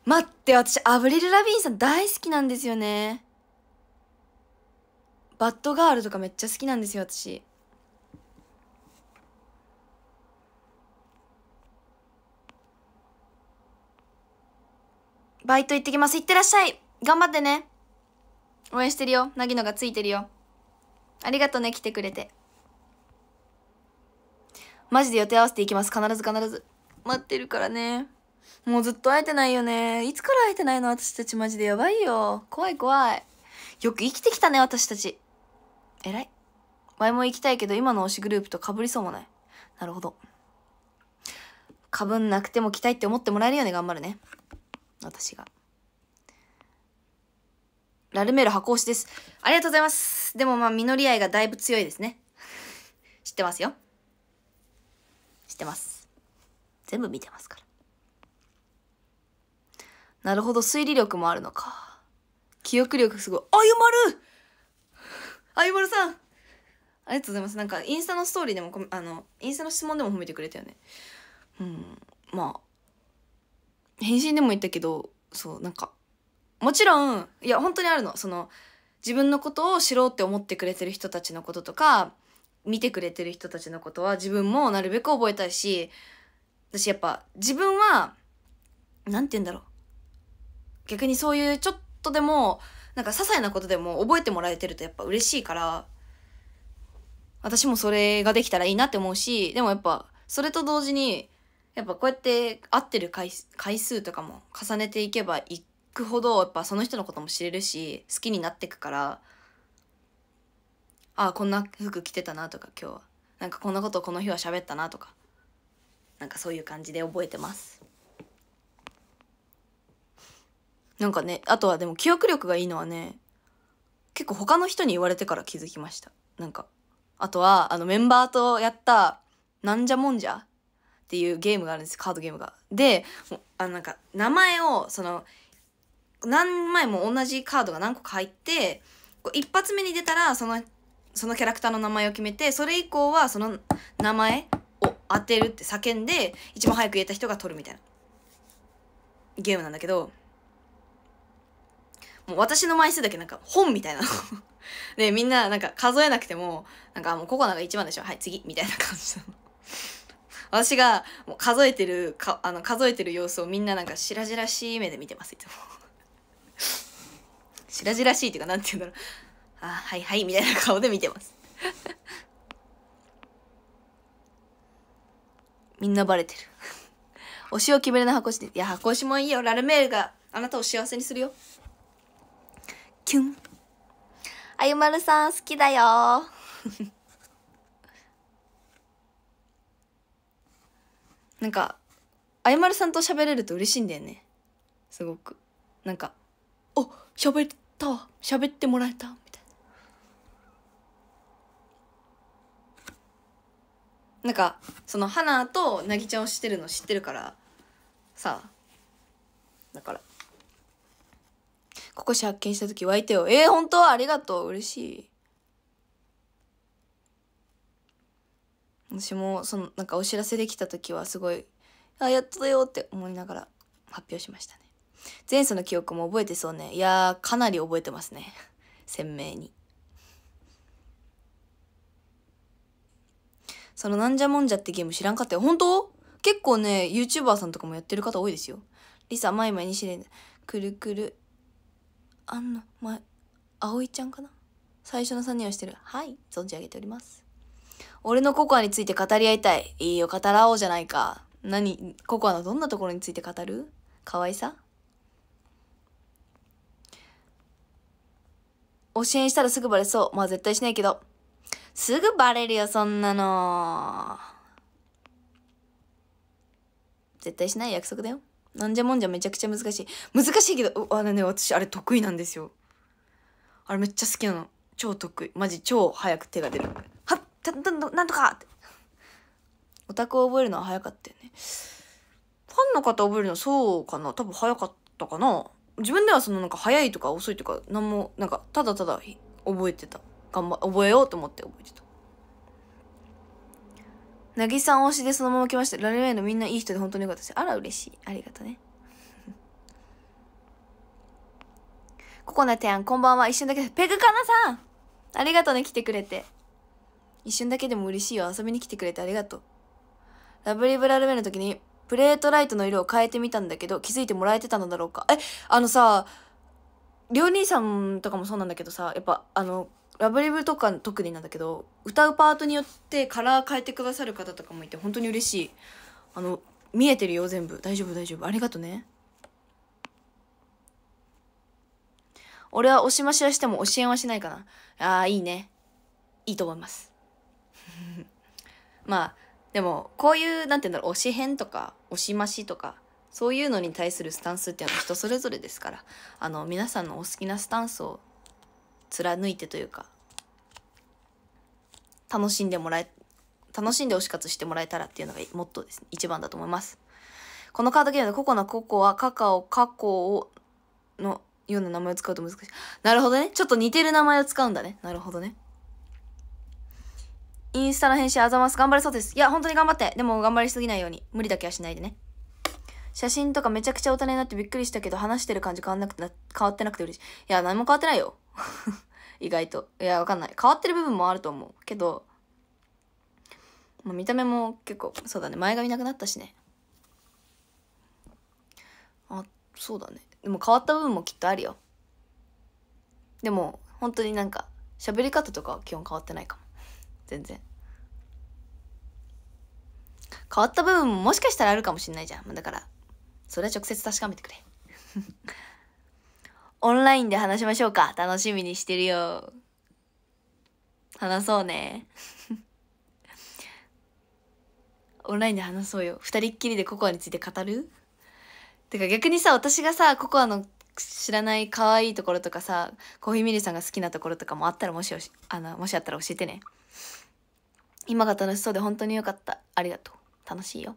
待って、私、アブリル・ラビンさん大好きなんですよね。バッドガールとかめっちゃ好きなんですよ私バイト行ってきます行ってらっしゃい頑張ってね応援してるよ凪野がついてるよありがとうね来てくれてマジで予定合わせていきます必ず必ず待ってるからねもうずっと会えてないよねいつから会えてないの私たちマジでやばいよ怖い怖いよく生きてきたね私たち偉い。前も行きたいけど今の推しグループと被りそうもない。なるほど。被んなくても来たいって思ってもらえるように頑張るね。私が。ラルメール箱推しです。ありがとうございます。でもまあ、実り合いがだいぶ強いですね。知ってますよ。知ってます。全部見てますから。なるほど、推理力もあるのか。記憶力すごい。あ、ゆまるまるさんありがとうございます。なんか、インスタのストーリーでも、あの、インスタの質問でも褒めてくれたよね。うん、まあ、返信でも言ったけど、そう、なんか、もちろん、いや、本当にあるの。その、自分のことを知ろうって思ってくれてる人たちのこととか、見てくれてる人たちのことは自分もなるべく覚えたいし、私やっぱ自分は、なんて言うんだろう。逆にそういうちょっとでも、なんか些細なことでも覚えてもらえてるとやっぱ嬉しいから私もそれができたらいいなって思うしでもやっぱそれと同時にやっぱこうやって会ってる回数とかも重ねていけばいくほどやっぱその人のことも知れるし好きになってくからああこんな服着てたなとか今日はなんかこんなことこの日は喋ったなとかなんかそういう感じで覚えてます。なんかね、あとはでも記憶力がいいのはね、結構他の人に言われてから気づきました。なんか。あとは、あのメンバーとやった、なんじゃもんじゃっていうゲームがあるんですカードゲームが。で、あなんか、名前を、その、何枚も同じカードが何個か入って、一発目に出たら、その、そのキャラクターの名前を決めて、それ以降はその名前を当てるって叫んで、一番早く言えた人が取るみたいなゲームなんだけど、もう私の枚数だけなんか本みたいなので、みんななんか数えなくても、なんかもうココナが一番でしょはい、次みたいな感じなの。私がもう数えてるかあの数えてる様子をみんななんか白々しい目で見てますいつも 白々しいっていうかなんて言うんだろうあはいはいみたいな顔で見てますみんなバレてる推しを決めるな箱しでいや箱推しもいいよラルメールがあなたを幸せにするよキュンあゆまるさん好きだよ なんかあゆまるさんと喋れると嬉しいんだよねすごくなんか「お喋った喋ってもらえた」みたいななんかその花となぎちゃんを知ってるの知ってるからさあだからここ発見した時湧いてよ。えー、本当ありがとう。嬉しい。私も、その、なんかお知らせできた時はすごい、あ、やっとだよって思いながら発表しましたね。前世の記憶も覚えてそうね。いやー、かなり覚えてますね。鮮明に。そのなんじゃもんじゃってゲーム知らんかったよ。本当結構ね、YouTuber さんとかもやってる方多いですよ。リサ、マイマイにれん。くるくる、あんのま葵ちゃんかな最初の3人をしてるはい存じ上げております俺のココアについて語り合いたいいいよ語らおうじゃないか何ココアのどんなところについて語る可愛さ教え援したらすぐバレそうまあ絶対しないけどすぐバレるよそんなの絶対しない約束だよなんじゃもんじゃめちゃくちゃ難しい。難しいけど、あのね、私あれ得意なんですよ。あれめっちゃ好きなの。超得意。マジ超早く手が出る。はっ、た、た、なんとかって。オタクを覚えるのは早かったよね。ファンの方覚えるのはそうかな多分早かったかな自分ではそのなんか早いとか遅いとか、なんも、なんかただただ覚えてた。頑張、覚えようと思って覚えてた。なぎさん推しでそのまま来ました。ラルウェイのみんないい人で本当によかったです。あら、嬉しい。ありがとね。ココナテアン、こんばんは。一瞬だけ、ペグカナさんありがとうね、来てくれて。一瞬だけでも嬉しいよ。遊びに来てくれてありがとう。ラブリブラルウェイの時に、プレートライトの色を変えてみたんだけど、気づいてもらえてたのだろうか。え、あのさ、りょう兄さんとかもそうなんだけどさ、やっぱ、あの、ラブリブとか特になんだけど歌うパートによってカラー変えてくださる方とかもいて本当に嬉しいあの見えてるよ全部大丈夫大丈夫ありがとね俺はおしましはしても教えはしないかなあーいいねいいと思います まあでもこういうなんて言うんだろう推し編とか推しましとかそういうのに対するスタンスっていうのは人それぞれですからあの皆さんのお好きなスタンスを貫いてというか楽しんでもらえ楽しんで推し活してもらえたらっていうのがもっとですね一番だと思いますこのカードゲームでココナココはカカオカコをのような名前を使うと難しいなるほどねちょっと似てる名前を使うんだねなるほどねインスタの返信あざます頑張れそうですいや本当に頑張ってでも頑張りすぎないように無理だけはしないでね写真とかめちゃくちゃ大人になってびっくりしたけど話してる感じ変わんなくてな変わってなくて嬉しいいや何も変わってないよ意外といやわかんない変わってる部分もあると思うけど、まあ、見た目も結構そうだね前髪なくなったしねあそうだねでも変わった部分もきっとあるよでも本当になんか喋り方とかは基本変わってないかも全然変わった部分ももしかしたらあるかもしんないじゃんだからそれは直接確かめてくれオンラインで話しましょうか。楽しみにしてるよ。話そうね。オンラインで話そうよ。二人っきりでココアについて語るてか逆にさ、私がさ、ココアの知らない可愛いところとかさ、コーヒーミルさんが好きなところとかもあったらもしし、あの、もしあったら教えてね。今が楽しそうで本当によかった。ありがとう。楽しいよ。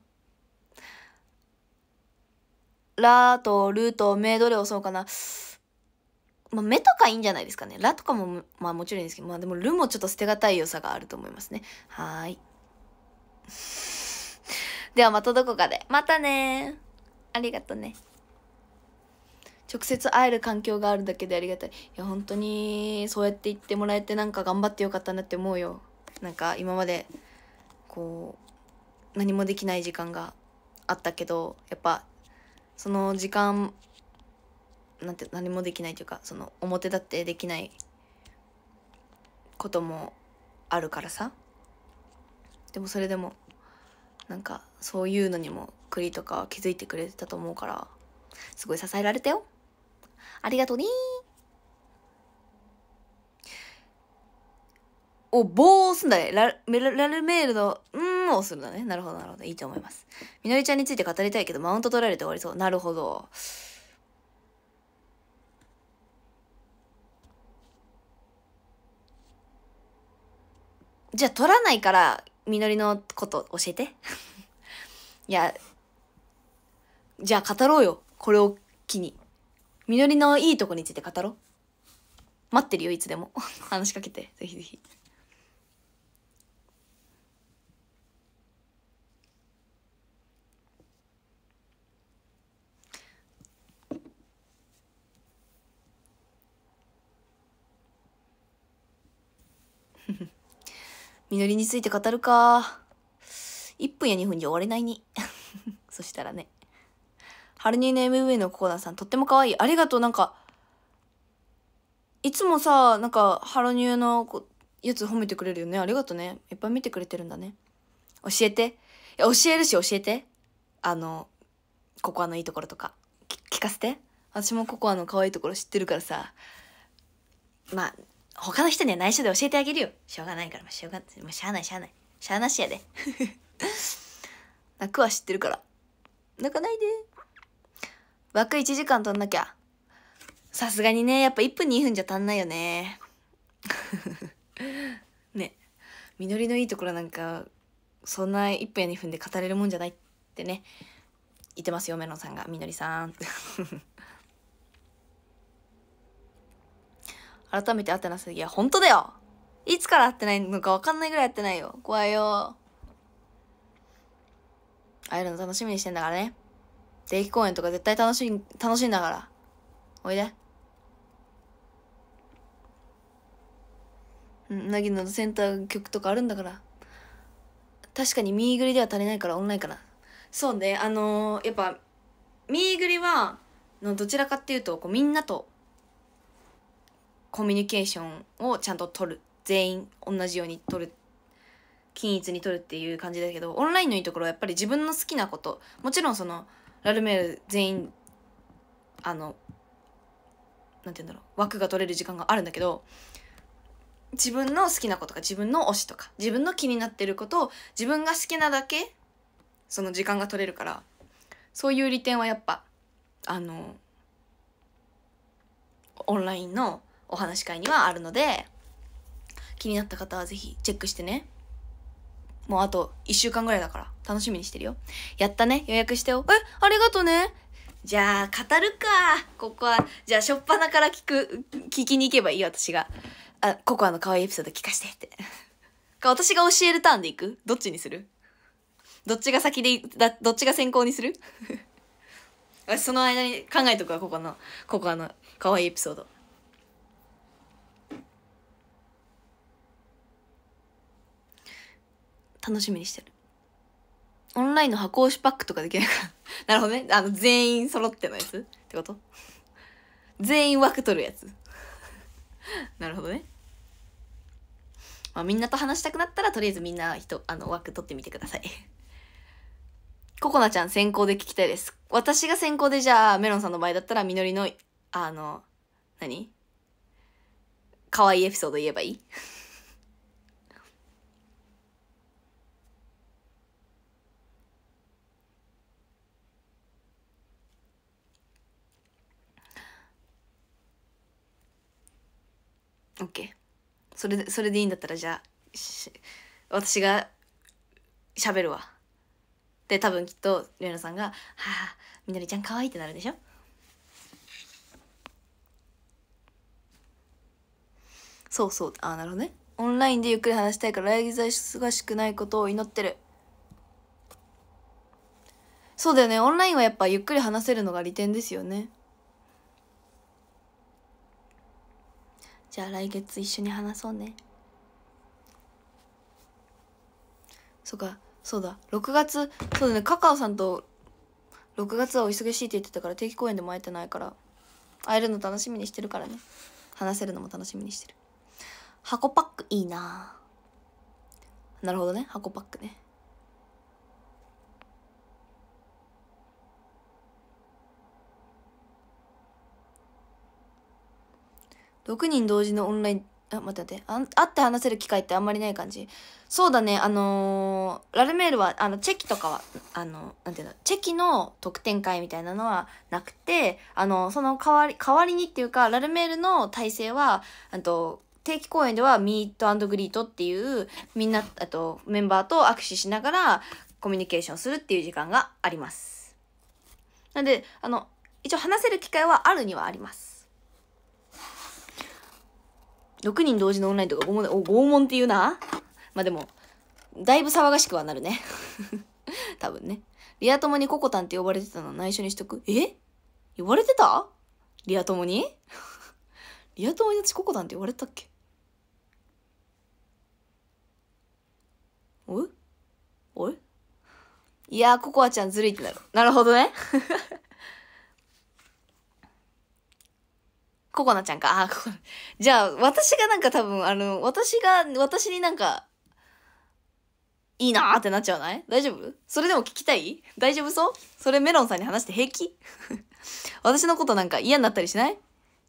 ラとルと目どれをそうかな。まあ、目とかいいんじゃないですかね。ラとかも、まあもちろんですけど、まあでもルもちょっと捨てがたい良さがあると思いますね。はい。ではまたどこかで。またねありがとね。直接会える環境があるだけでありがたい。いや、本当に、そうやって言ってもらえてなんか頑張ってよかったなって思うよ。なんか今まで、こう、何もできない時間があったけど、やっぱ、その時間なんて何もできないというかその表立ってできないこともあるからさでもそれでもなんかそういうのにも栗とかは気づいてくれてたと思うからすごい支えられたよありがとうねお、棒を押すんだね。ララルメールの、うんを押すんだね。なるほど、なるほど。いいと思います。みのりちゃんについて語りたいけど、マウント取られて終わりそう。なるほど。じゃあ取らないから、みのりのこと教えて。いや、じゃあ語ろうよ。これを機に。みのりのいいとこについて語ろう。待ってるよ、いつでも。話しかけて。ぜひぜひ。実りについて語るか。1分や2分じゃ終われないに。そしたらね。春にねの MV のココナーさん、とっても可愛い。ありがとう。なんか、いつもさ、なんか、ハロニューのやつ褒めてくれるよね。ありがとね。いっぱい見てくれてるんだね。教えて。教えるし教えて。あの、ココアのいいところとか。聞かせて。私もココアの可愛いところ知ってるからさ。まあ、他の人には内緒で教えてあげるよ。しょうがないから、もうしょうが、もうしゃあないしゃあない。しゃあなしやで。泣くは知ってるから。泣かないで。枠1時間取んなきゃ。さすがにね、やっぱ1分2分じゃ足んないよね。ね。実りのいいところなんか、そんな1分や2分で語れるもんじゃないってね。言ってますよ、メロンさんが。みのりさん。改めて会ってなすぎ。いや、本当だよいつから会ってないのか分かんないぐらい会ってないよ。怖いよ。会えるの楽しみにしてんだからね。定期公演とか絶対楽しん、楽しんだから。おいで。うん、なぎのセンター曲とかあるんだから。確かにミーグリでは足りないからオンラインかな。そうね、あのー、やっぱ、ミーグリは、のどちらかっていうと、こうみんなとコミュニケーションをちゃんと取る全員同じように取る均一に取るっていう感じだけどオンラインのいいところはやっぱり自分の好きなこともちろんそのラルメール全員あの何て言うんだろう枠が取れる時間があるんだけど自分の好きなことか自分の推しとか自分の気になってることを自分が好きなだけその時間が取れるからそういう利点はやっぱあのオンラインのお話し会にはあるので、気になった方はぜひチェックしてね。もうあと1週間ぐらいだから、楽しみにしてるよ。やったね、予約してよ。え、ありがとね。じゃあ、語るか。ここは、じゃあ、しょっぱなから聞く、聞きに行けばいい私が。あ、ココアの可愛いエピソード聞かしてって。か、私が教えるターンで行くどっちにするどっちが先で、だ、どっちが先行にする その間に考えとくわ、ここの、ここの可愛いエピソード。楽しみにしてる。オンラインの箱押しパックとかできないから なるほどね。あの、全員揃ってのやつってこと全員枠取るやつ なるほどね。まあ、みんなと話したくなったら、とりあえずみんな人、あの、枠取ってみてください。ココナちゃん先行で聞きたいです。私が先行でじゃあ、メロンさんの場合だったら、みのりの、あの、何可愛いエピソード言えばいいケーそれでそれでいいんだったらじゃあ私が喋るわで多分きっとレイナさんが「はあみのりちゃん可愛いってなるでしょそうそうああなるほどねオンラインでゆっくり話したいから来月は忙しくないことを祈ってるそうだよねオンラインはやっぱゆっくり話せるのが利点ですよねじゃあ来月一緒に話そうねそっかそうだ6月そうだねカカオさんと6月はお忙しいって言ってたから定期公演でも会えてないから会えるの楽しみにしてるからね話せるのも楽しみにしてる箱パックいいななるほどね箱パックね6人同時のオンライン、あ、待って待って、あ会って話せる機会ってあんまりない感じ。そうだね、あのー、ラルメールは、あの、チェキとかは、あの、なんていうの、チェキの特典会みたいなのはなくて、あの、その代わり、代わりにっていうか、ラルメールの体制は、あと、定期公演ではミートグリートっていうみんなあとメンバーと握手しながらコミュニケーションするっていう時間があります。なんであの一応話せる機会はあるにはあります。6人同時のオンラインとか拷問、お、拷問っていうな。まあでも、だいぶ騒がしくはなるね。多分ね。リア友にココタンって呼ばれてたの内緒にしとく。え呼ばれてたリア友に リア友に私ココタンって呼ばれてたっけおおいいやー、ココアちゃんずるいってなる。なるほどね。ココナちゃんか。あ、ココじゃあ、私がなんか多分、あの、私が、私になんか、いいなーってなっちゃわない大丈夫それでも聞きたい大丈夫そうそれメロンさんに話して平気 私のことなんか嫌になったりしない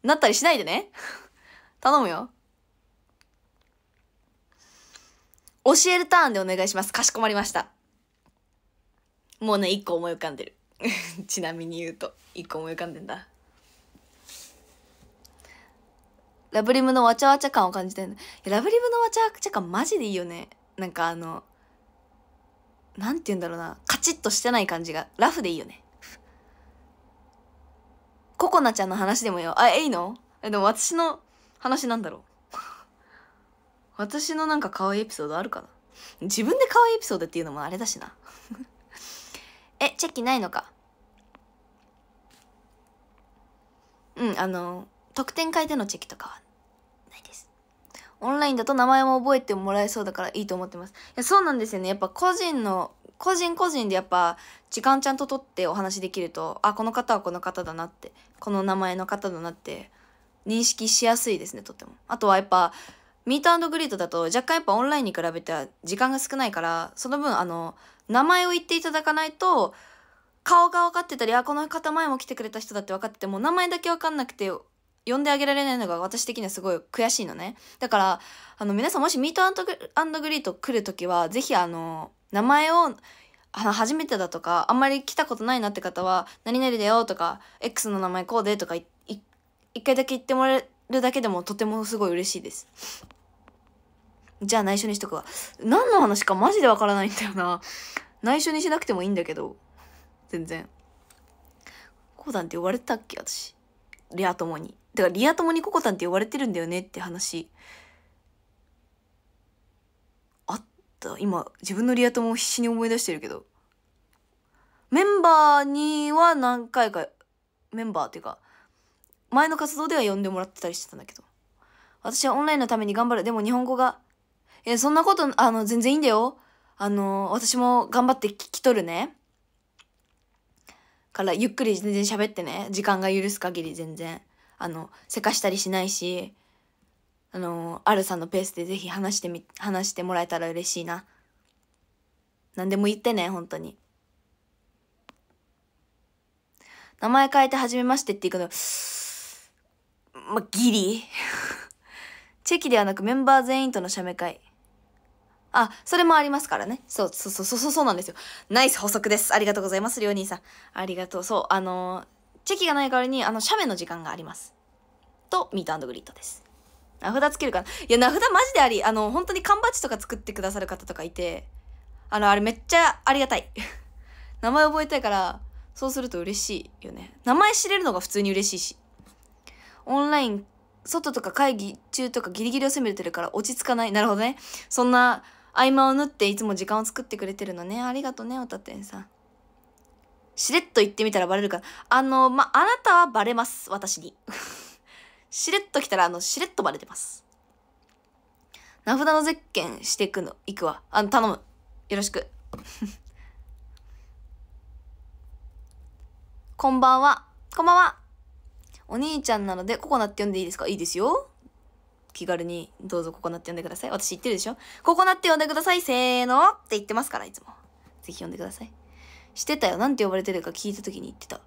なったりしないでね。頼むよ。教えるターンでお願いします。かしこまりました。もうね、一個思い浮かんでる。ちなみに言うと、一個思い浮かんでんだ。ラブリムのわちゃわちゃ感を感じてるラブリムのわちゃわちゃ感マジでいいよねなんかあのなんて言うんだろうなカチッとしてない感じがラフでいいよねココナちゃんの話でもよあえいのえでも私の話なんだろう 私のなんか可愛いエピソードあるかな自分で可愛いエピソードっていうのもあれだしな えチェキないのかうんあの特典会でのチェキとかはねオンラインだと名前も覚えてもらえそうだからいいと思ってます。いや、そうなんですよね。やっぱ個人の、個人個人でやっぱ時間ちゃんと取ってお話できると、あ、この方はこの方だなって、この名前の方だなって認識しやすいですね、とっても。あとはやっぱ、ミートグリートだと若干やっぱオンラインに比べては時間が少ないから、その分あの、名前を言っていただかないと、顔が分かってたり、あ、この方前も来てくれた人だって分かってても、名前だけ分かんなくて、呼んであげられないのが私的にはすごい悔しいのね。だから、あの、皆さんもしミートグリート来るときは、ぜひあの、名前を、あの、初めてだとか、あんまり来たことないなって方は、何々だよとか、X の名前こうでとか、一回だけ言ってもらえるだけでもとてもすごい嬉しいです。じゃあ内緒にしとくわ。何の話かマジでわからないんだよな。内緒にしなくてもいいんだけど。全然。こうだって呼ばれてたっけ私。リア友に。だからリア友にココタンって呼ばれてるんだよねって話。あった。今、自分のリア友を必死に思い出してるけど。メンバーには何回か、メンバーっていうか、前の活動では呼んでもらってたりしてたんだけど。私はオンラインのために頑張る。でも日本語が。え、そんなこと、あの、全然いいんだよ。あの、私も頑張って聞き取るね。からゆっくり全然喋ってね時間が許す限り全然あのせかしたりしないしあのあるさんのペースでぜひ話してみ話してもらえたら嬉しいな何でも言ってね本当に名前変えて初めましてっていうけどまあギリ チェキではなくメンバー全員との写メ会あ、それもありますからね。そう、そうそうそうそうなんですよ。ナイス補足です。ありがとうございます、りょうにさん。ありがとう。そう、あの、チェキがない代わりに、あの、写メの時間があります。と、ミートグリッドです。名札つけるかな。いや、名札マジであり、あの、本当に缶バッジとか作ってくださる方とかいて、あの、あれめっちゃありがたい。名前覚えたいから、そうすると嬉しいよね。名前知れるのが普通に嬉しいし。オンライン、外とか会議中とかギリギリを攻めてるから落ち着かない。なるほどね。そんな、合間を縫っていつも時間を作ってくれてるのね。ありがとね、おたてんさん。しれっと言ってみたらバレるから。あの、ま、あなたはバレます。私に。しれっと来たら、あの、しれっとバレてます。名札のゼッケンしていくの、いくわ。あの、頼む。よろしく。こんばんは。こんばんは。お兄ちゃんなので、ココナって呼んでいいですかいいですよ。気軽にどうぞココナット呼んでください。私言ってるでしょココナッて呼んでください。せーのって言ってますから、いつも。ぜひ呼んでください。してたよ。なんて呼ばれてるか聞いた時に言ってた。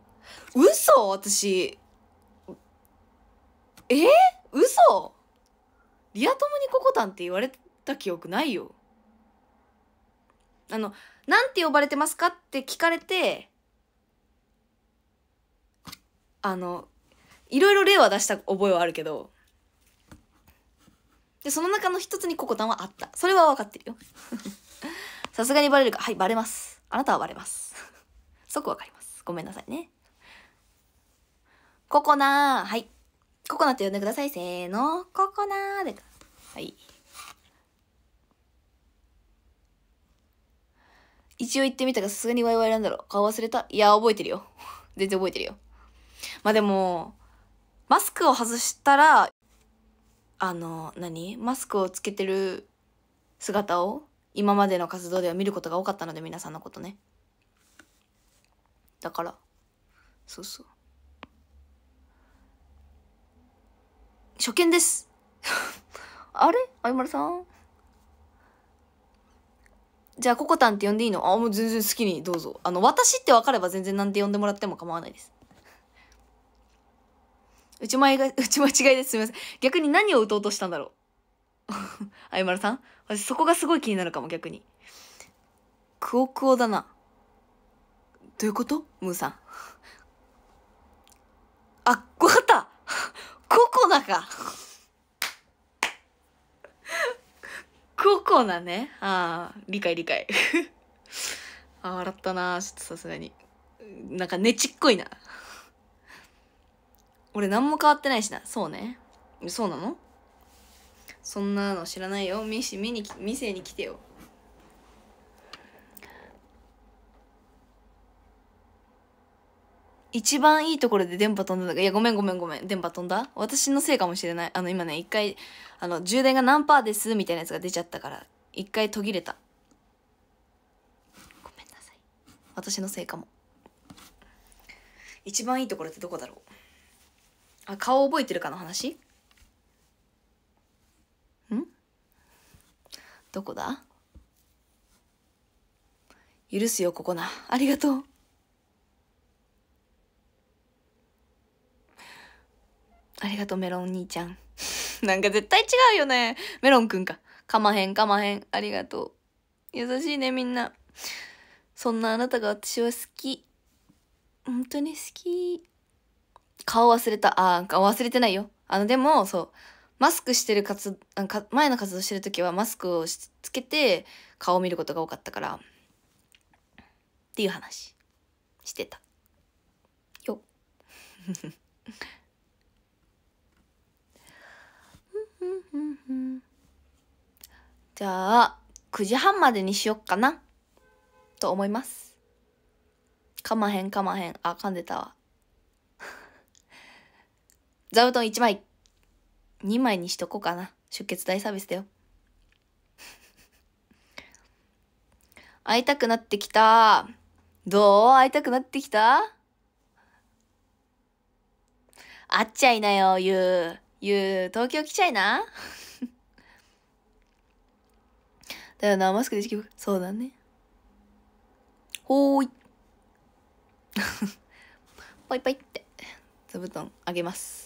嘘私。えー、嘘リア友にココタンって言われた記憶ないよ。あの、なんて呼ばれてますかって聞かれて、あの、いろいろ例は出した覚えはあるけど、で、その中の一つにココタンはあった。それは分かってるよ。さすがにバレるか。はい、バレます。あなたはバレます。即分かります。ごめんなさいね。ココナー。はい。ココナって呼んでください。せーの。ココナーで。はい。一応言ってみたがさすがにワイワイなんだろう。顔忘れたいや、覚えてるよ。全然覚えてるよ。まあでも、マスクを外したら、あの何マスクをつけてる姿を今までの活動では見ることが多かったので皆さんのことねだからそうそう初見です あれあゆまるさんじゃあココタンって呼んでいいのあもう全然好きにどうぞあの私って分かれば全然なんて呼んでもらっても構わないです打ち間違い、打ち間違いです。すみません。逆に何を打とうとしたんだろう。あゆまるさん私そこがすごい気になるかも、逆に。クオクオだな。どういうことムーさん。あ、わかったココナかココナね。ああ、理解理解。あ、笑ったなちょっとさすがに。なんかねちっこいな。俺何も変わってないしな。そうね。そうなのそんなの知らないよ。見し、見に、店に来てよ。一番いいところで電波飛んだんだいや、ごめんごめんごめん。電波飛んだ私のせいかもしれない。あの、今ね、一回、あの、充電が何パーですみたいなやつが出ちゃったから、一回途切れた。ごめんなさい。私のせいかも。一番いいところってどこだろうあ顔覚えてるかの話んどこだ許すよここなありがとうありがとうメロン兄ちゃん なんか絶対違うよねメロンくんかかまへんかまへんありがとう優しいねみんなそんなあなたが私は好き本当に好き顔忘れた。あ、顔忘れてないよ。あの、でも、そう。マスクしてる活か、前の活動してる時はマスクをしつけて顔を見ることが多かったから、っていう話してた。よ。じゃあ、9時半までにしよっかな。と思います。かまへんかまへん。あ、噛んでたわ。座布団1枚。2枚にしとこうかな。出血大サービスだよ。会いたくなってきた。どう会いたくなってきた会っちゃいなよ、ゆう。ゆう、東京来ちゃいな。だよな、マスクできょ、そうだね。ほーい。ぽ いぽいって、座布団あげます。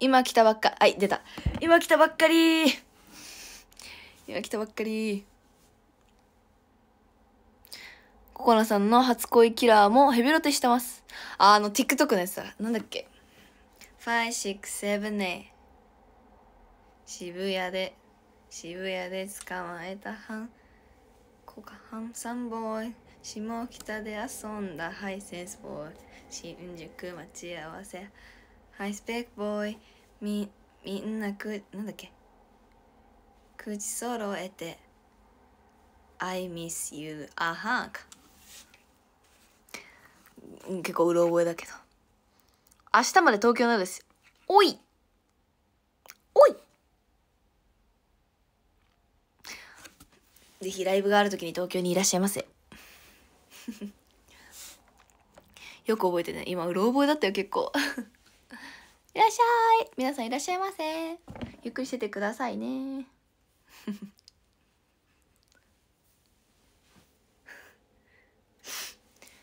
今来たばっか、はい、出た。今来たばっかり今来たばっかりココナさんの初恋キラーもヘビロテしてます。あ、あの、TikTok のやつだ。なんだっけ。5、6、7、8。渋谷で、渋谷で捕まえた半、こか、サンボーイ。下北で遊んだハイセンスボーイ。新宿待ち合わせ。ハイスペックボーイみみんなくなんだっけ口揃えて I miss you あはんか結構うろ覚えだけど明日まで東京なんですおいおいぜひライブがある時に東京にいらっしゃいませ よく覚えてね今うろ覚えだったよ結構 いらっしゃい皆さんいらっしゃいませゆっくりしててくださいね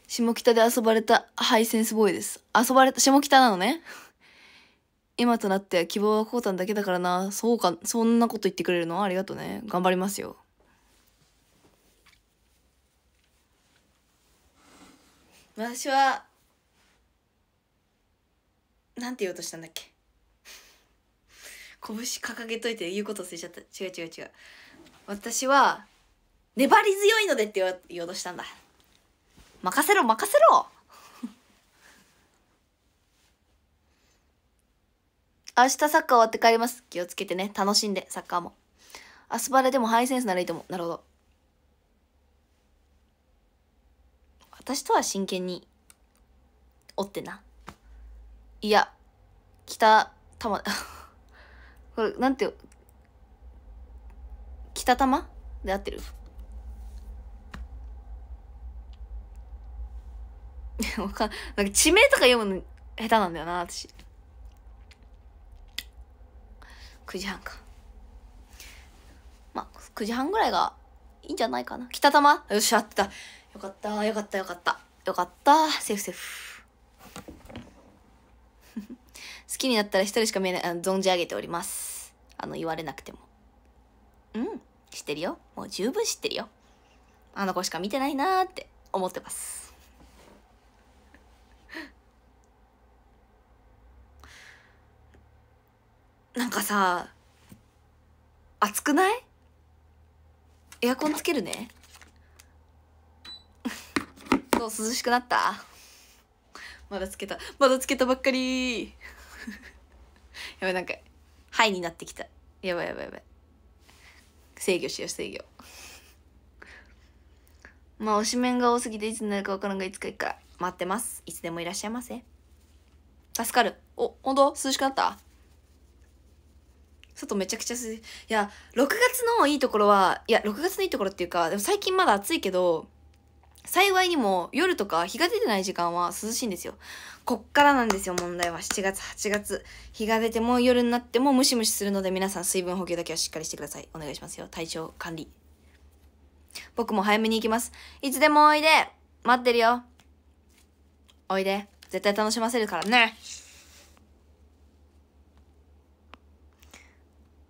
下北で遊ばれたハイセンスボーイです遊ばれた下北なのね今となっては希望はこうたんだけだからなそうかそんなこと言ってくれるのありがとうね頑張りますよ私はなんて言おうとしたんだっけ拳掲げといて言うこと忘れちゃった違う違う違う私は粘り強いのでって言おうとしたんだ任せろ任せろ 明日サッカー終わって帰ります気をつけてね楽しんでサッカーもアスパラでもハイセンスならいいと思うなるほど私とは真剣におってないや、北玉、これ、なんて、北玉で合ってる わかん、なんか地名とか読むの下手なんだよな、私。9時半か。まあ、9時半ぐらいがいいんじゃないかな。北玉よっしゃ、合ってた。よかった、よかった、よかった。よかった、セーフセーフ。好きになったら一人しか見えないあの、存じ上げております。あの、言われなくても。うん、知ってるよ。もう十分知ってるよ。あの子しか見てないなーって思ってます。なんかさ、暑くないエアコンつけるね。そ う涼しくなったまだつけた。まだつけたばっかり やばいなんか「はい」になってきたやばいやばいやばい制御しよう制御 まあ推しメンが多すぎていつになるか分からんがいつか行くから待ってますいつでもいらっしゃいませ助かるお本当涼しくなった外めちゃくちゃ涼しいいや6月のいいところはいや6月のいいところっていうかでも最近まだ暑いけど幸いにも夜とか日が出てない時間は涼しいんですよ。こっからなんですよ、問題は。7月、8月。日が出ても夜になってもムシムシするので皆さん水分補給だけはしっかりしてください。お願いしますよ。体調管理。僕も早めに行きます。いつでもおいで待ってるよおいで。絶対楽しませるからね。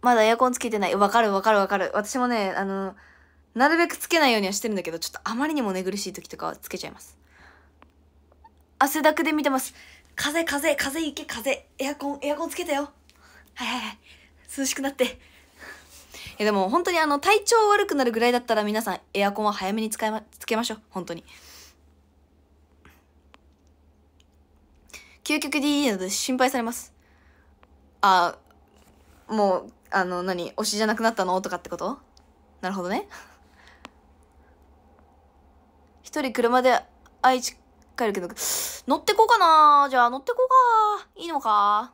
まだエアコンつけてない。わかるわかるわかる。私もね、あの、なるべくつけないようにはしてるんだけど、ちょっとあまりにも寝苦しい時とかはつけちゃいます。汗だくで見てます。風、風、風行け、風。エアコン、エアコンつけたよ。はいはいはい。涼しくなって。えでも本当にあの体調悪くなるぐらいだったら皆さんエアコンは早めに使い、ま、つけましょう本当に究極 d e なので心配されますあもうあの何推しじゃなくなったのとかってことなるほどね一人車で愛知帰るけど、乗ってこうかなじゃあ乗ってこうかいいのか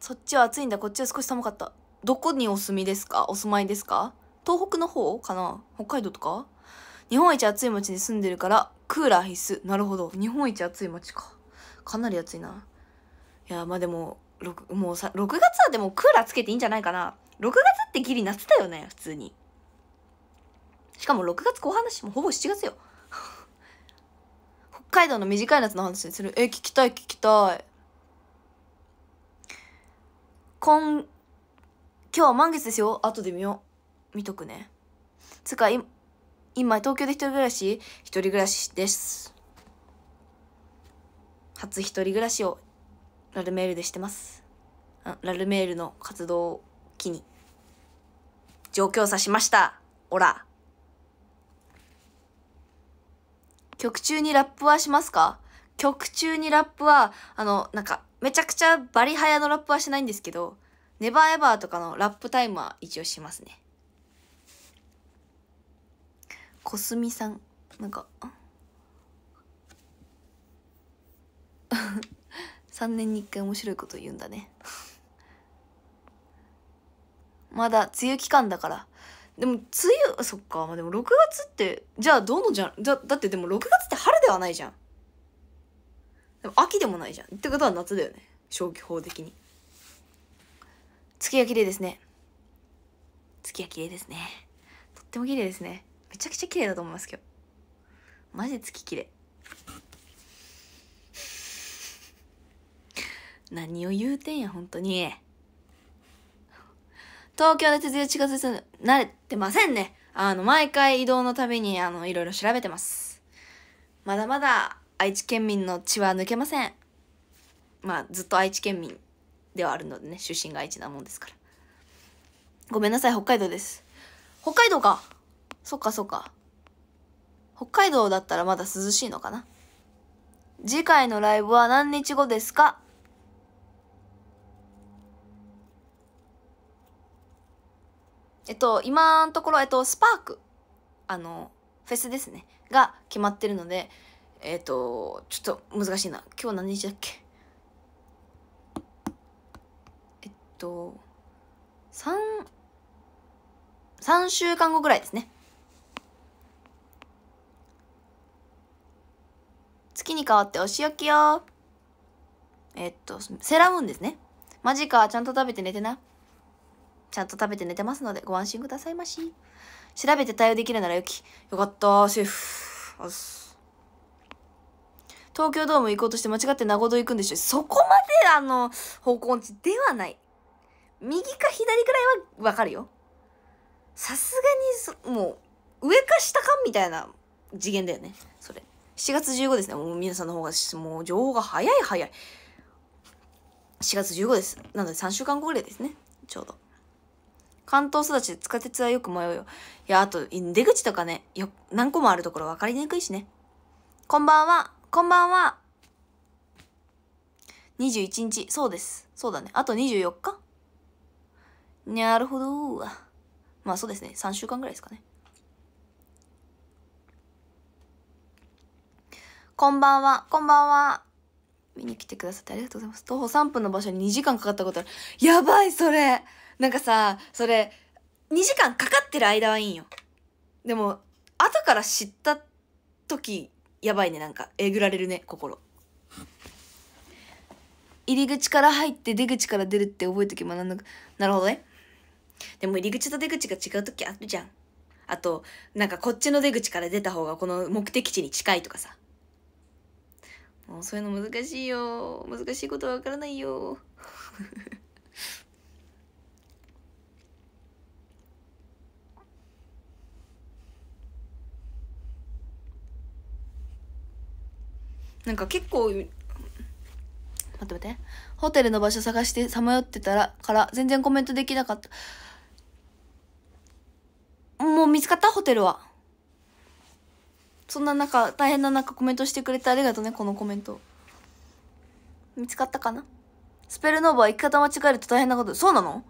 そっちは暑いんだ。こっちは少し寒かった。どこにお住みですかお住まいですか東北の方かな北海道とか日本一暑い町に住んでるから、クーラー必須。なるほど。日本一暑い町か。かなり暑いな。いや、まあでも、6, もうさ6月はでもクーラーつけていいんじゃないかな。6月ってギリ夏だよね、普通に。しかも6月後半だしもうほぼ7月よ 北海道の短い夏の話にするえ聞きたい聞きたい今今日は満月ですよ後で見よう見とくねつか今東京で一人暮らし一人暮らしです初一人暮らしをラルメールでしてますラルメールの活動を機に上京さしましたオラ曲中にラップはしますか曲中にラップは、あの、なんか、めちゃくちゃバリ早のラップはしないんですけど、ネバーエバーとかのラップタイムは一応しますね。コスミさん、なんか、3 年に1回面白いこと言うんだねまだ梅雨期間だからでも梅雨そっかまあでも6月ってじゃあどのじゃだだってでも6月って春ではないじゃんでも秋でもないじゃんってことは夏だよね消去法的に月が綺麗ですね月が綺麗ですねとっても綺麗ですねめちゃくちゃ綺麗だと思います今日マジ月綺麗何を言うてんや本当に東京で徹夜がづ慣れてませんね。あの、毎回移動のたびに、あの、いろいろ調べてます。まだまだ愛知県民の血は抜けません。まあ、ずっと愛知県民ではあるのでね、出身が愛知なもんですから。ごめんなさい、北海道です。北海道か。そっかそっか。北海道だったらまだ涼しいのかな。次回のライブは何日後ですかえっと、今のところ、えっと、スパーク、あの、フェスですね、が決まってるので、えっと、ちょっと難しいな。今日何日だっけえっと、3、3週間後ぐらいですね。月に変わってお仕置きよ。えっと、セラムーンですね。マジか、ちゃんと食べて寝てな。ちゃんと食べて寝てますのでご安心くださいまし。調べて対応できるならよき。よかった、シェフ。東京ドーム行こうとして間違って名護道行くんでしょそこまであの、方向音痴ではない。右か左くらいはわかるよ。さすがに、もう、上か下かみたいな次元だよね。それ。7月15ですね。もう皆さんの方が、もう情報が早い早い。4月15です。なので3週間後ぐらいですね。ちょうど。関東育ちで地下鉄はよく迷うよ。いや、あと、出口とかね、よ、何個もあるところ分かりにくいしね。こんばんは、こんばんは。21日、そうです。そうだね。あと24日なるほど。まあそうですね。3週間ぐらいですかね。こんばんは、こんばんは。見に来てくださってありがとうございます。徒歩3分の場所に2時間かかったことある。やばい、それなんかさ、それ、2時間かかってる間はいいんよ。でも、後から知った時、やばいね、なんか、えぐられるね、心。入り口から入って出口から出るって覚えとけばなんなく、なるほどね。でも入り口と出口が違う時あるじゃん。あと、なんかこっちの出口から出た方がこの目的地に近いとかさ。もうそういうの難しいよ。難しいことはわからないよ。なんか結構待って待ってホテルの場所探してさまよってたらから全然コメントできなかったもう見つかったホテルはそんな中大変な中コメントしてくれてありがとうねこのコメント見つかったかなスペルノーバー行き方間違えると大変なことそうなの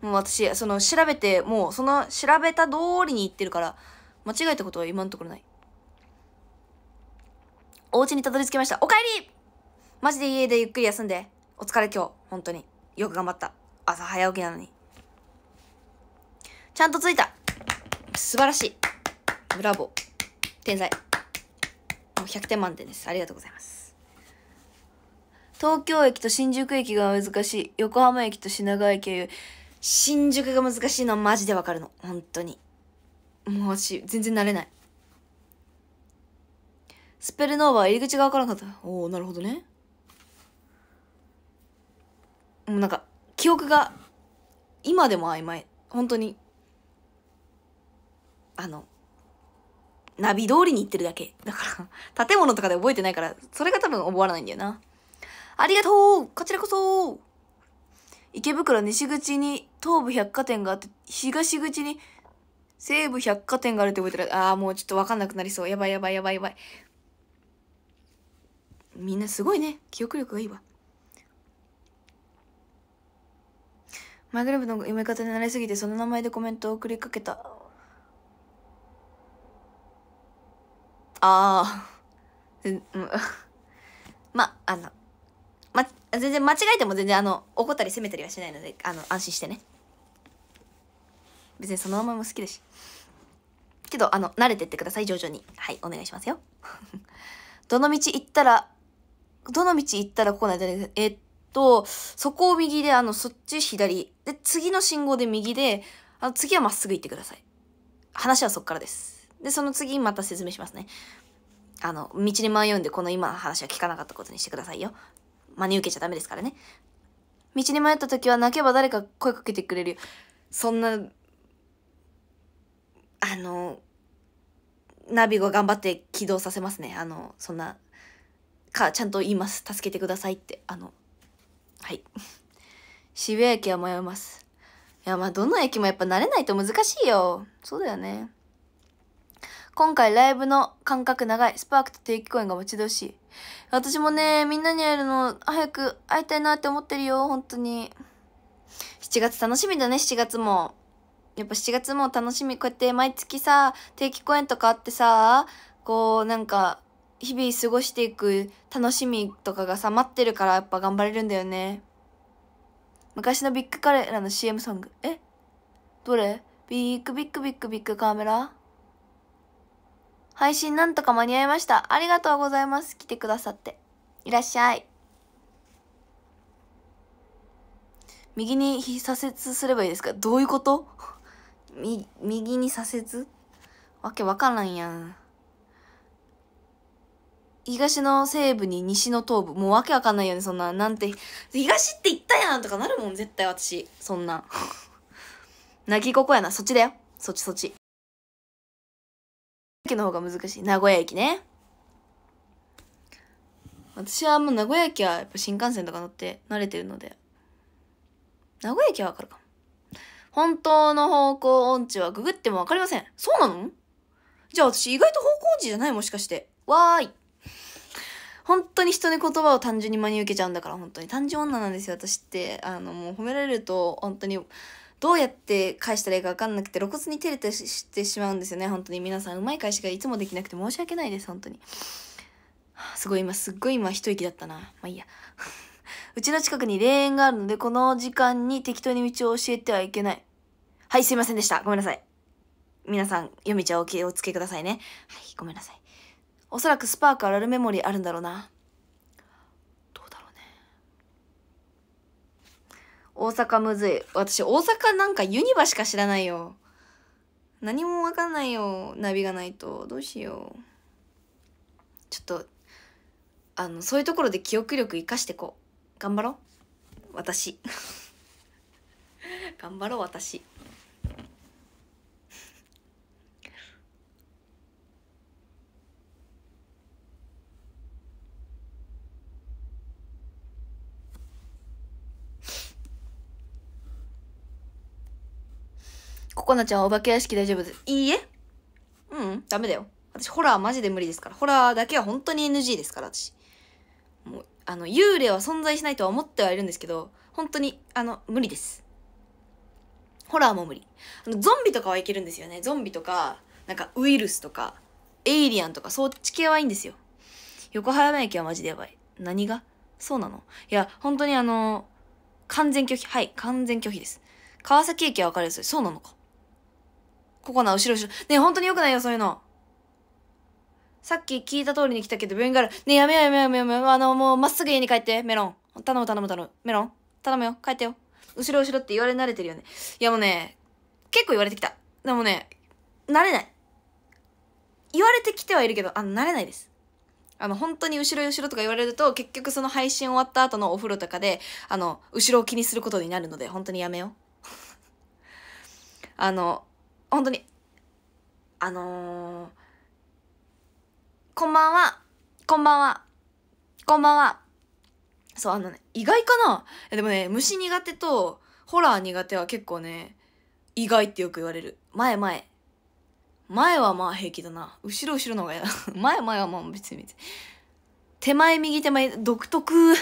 もう私その調べてもうその調べた通りに行ってるから間違えたことは今のところないお家にたどり着きました。おかえりマジで家でゆっくり休んで。お疲れ今日。本当に。よく頑張った。朝早起きなのに。ちゃんと着いた。素晴らしい。ブラボー。天才。もう100点満点です。ありがとうございます。東京駅と新宿駅が難しい。横浜駅と品川駅は新宿が難しいのはマジでわかるの。本当に。もう私、全然慣れない。スペルノーバー入り口がわからなかった。おおなるほどね。もうなんか、記憶が、今でも曖昧。本当に。あの、ナビ通りに行ってるだけ。だから、建物とかで覚えてないから、それが多分覚わらないんだよな。ありがとうこちらこそ池袋西口に東武百貨店があって、東口に西武百貨店があるって覚えてる。ああ、もうちょっとわかんなくなりそう。やばいやばいやばいやばい。みんなすごいね記憶力がいいわマイグロブの読み方で慣れすぎてその名前でコメントを送りかけたああ まあのま全然間違えても全然あの怒ったり責めたりはしないのであの安心してね別にその名前も好きだしけどあの慣れてってください徐々にはいお願いしますよ どの道行ったらどの道行ったらここなんじゃいえっと、そこを右で、あの、そっち左。で、次の信号で右で、あの、次はまっすぐ行ってください。話はそっからです。で、その次また説明しますね。あの、道に迷うんで、この今の話は聞かなかったことにしてくださいよ。真に受けちゃダメですからね。道に迷った時は泣けば誰か声かけてくれるよ。そんな、あの、ナビを頑張って起動させますね。あの、そんなかちゃんと言います助けてくださいってあのはい 渋谷駅は迷いますいやまあどの駅もやっぱ慣れないと難しいよそうだよね今回ライブの間隔長いスパークと定期公演が待ち遠しい私もねみんなに会えるの早く会いたいなって思ってるよ本当に7月楽しみだね7月もやっぱ7月も楽しみこうやって毎月さ定期公演とかあってさこうなんか日々過ごしていく楽しみとかがさ、待ってるからやっぱ頑張れるんだよね。昔のビッグカメラの CM ソング。えどれビッグビッグビッグビッグカメラ配信なんとか間に合いました。ありがとうございます。来てくださって。いらっしゃい。右に左折すればいいですかどういうこと 右に左折わけわからんやん。東の西部に西の東部。もうわけわかんないよね、そんな。なんて、東って言ったやんとかなるもん、絶対私。そんな。泣きここやな。そっちだよ。そっちそっち。駅の方が難しい。名古屋駅ね。私はもう名古屋駅はやっぱ新幹線とか乗って慣れてるので。名古屋駅はわかるかも。本当の方向音痴はググってもわかりません。そうなのじゃあ私意外と方向音痴じゃないもしかして。わーい。本当に人に言葉を単純に真に受けちゃうんだから本当に単純女なんですよ私ってあのもう褒められると本当にどうやって返したらいいか分かんなくて露骨に照れてしてしまうんですよね本当に皆さんうまい返しがいつもできなくて申し訳ないです本当にすごい今すっごい今一息だったなまあいいや うちの近くに霊園があるのでこの時間に適当に道を教えてはいけないはいすいませんでしたごめんなさい皆さん夜道はお気をつけくださいねはいごめんなさいおそらくスパークアラルメモリーあるんだろうな。どうだろうね。大阪むずい。私、大阪なんかユニバしか知らないよ。何も分かんないよ。ナビがないと。どうしよう。ちょっと、あの、そういうところで記憶力生かしてこう。頑張ろう。私。頑張ろう、私。ココナちゃんお化け屋敷大丈夫です。いいえ。うん、ダメだよ。私、ホラーマジで無理ですから。ホラーだけは本当に NG ですから、私。もう、あの、幽霊は存在しないとは思ってはいるんですけど、本当に、あの、無理です。ホラーも無理。あの、ゾンビとかはいけるんですよね。ゾンビとか、なんかウイルスとか、エイリアンとか、そっち系はいいんですよ。横浜駅はマジでやばい。何がそうなのいや、本当にあの、完全拒否。はい、完全拒否です。川崎駅はわかるですそうなのか。ココナ後ろ後ろ。ねえ、本当に良くないよ、そういうの。さっき聞いた通りに来たけど、病院がある。ねえ、やめようやめようやめようあの、もう、まっすぐ家に帰って、メロン。頼む頼む頼む。メロン。頼むよ。帰ってよ。後ろ後ろって言われ慣れてるよね。いやもうね、結構言われてきた。でもね、慣れない。言われてきてはいるけど、あの、慣れないです。あの、本当に後ろ後ろとか言われると、結局その配信終わった後のお風呂とかで、あの、後ろを気にすることになるので、本当にやめよう。あの、本当に、あのー、こんばんは、こんばんは、こんばんは。そう、あのね、意外かなでもね、虫苦手とホラー苦手は結構ね、意外ってよく言われる。前前。前はまあ平気だな。後ろ後ろの方が嫌だ。前前はまあ別に別に。手前右手前、独特、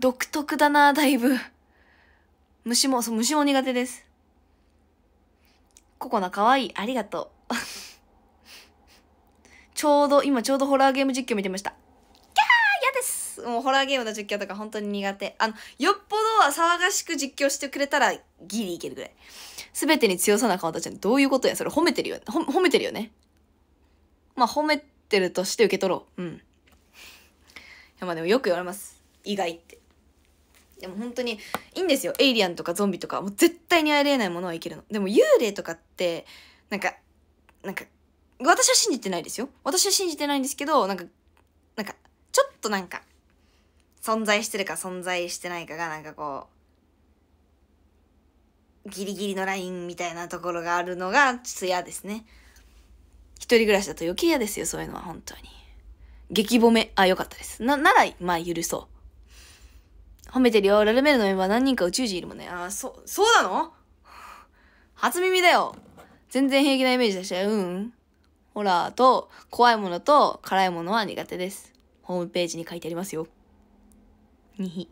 独特だな、だいぶ。虫も、そう、虫も苦手です。ココナかわいい。ありがとう。ちょうど、今ちょうどホラーゲーム実況見てました。キャー嫌ですもうホラーゲームの実況とか本当に苦手。あの、よっぽど騒がしく実況してくれたらギリいけるぐらい。すべてに強さな顔たちどういうことやそれ褒めてるよ。褒めてるよね。まあ褒めてるとして受け取ろう。うん。いやまあでもよく言われます。意外って。でも本当にいいんですよエイリアンとかゾンビとかもう絶対にありえないものはいけるのでも幽霊とかってなんかなんか私は信じてないですよ私は信じてないんですけどなんかなんかちょっとなんか存在してるか存在してないかがなんかこうギリギリのラインみたいなところがあるのがちょっと嫌ですね一人暮らしだと余計嫌ですよそういうのは本当に激褒めあよかったですなならまあ許そう褒めてるよ。ラルメルのメンバー何人か宇宙人いるもんね。ああ、そ、そうなの初耳だよ。全然平気なイメージだし、たん、うん。ホラーと、怖いものと、辛いものは苦手です。ホームページに書いてありますよ。にひ。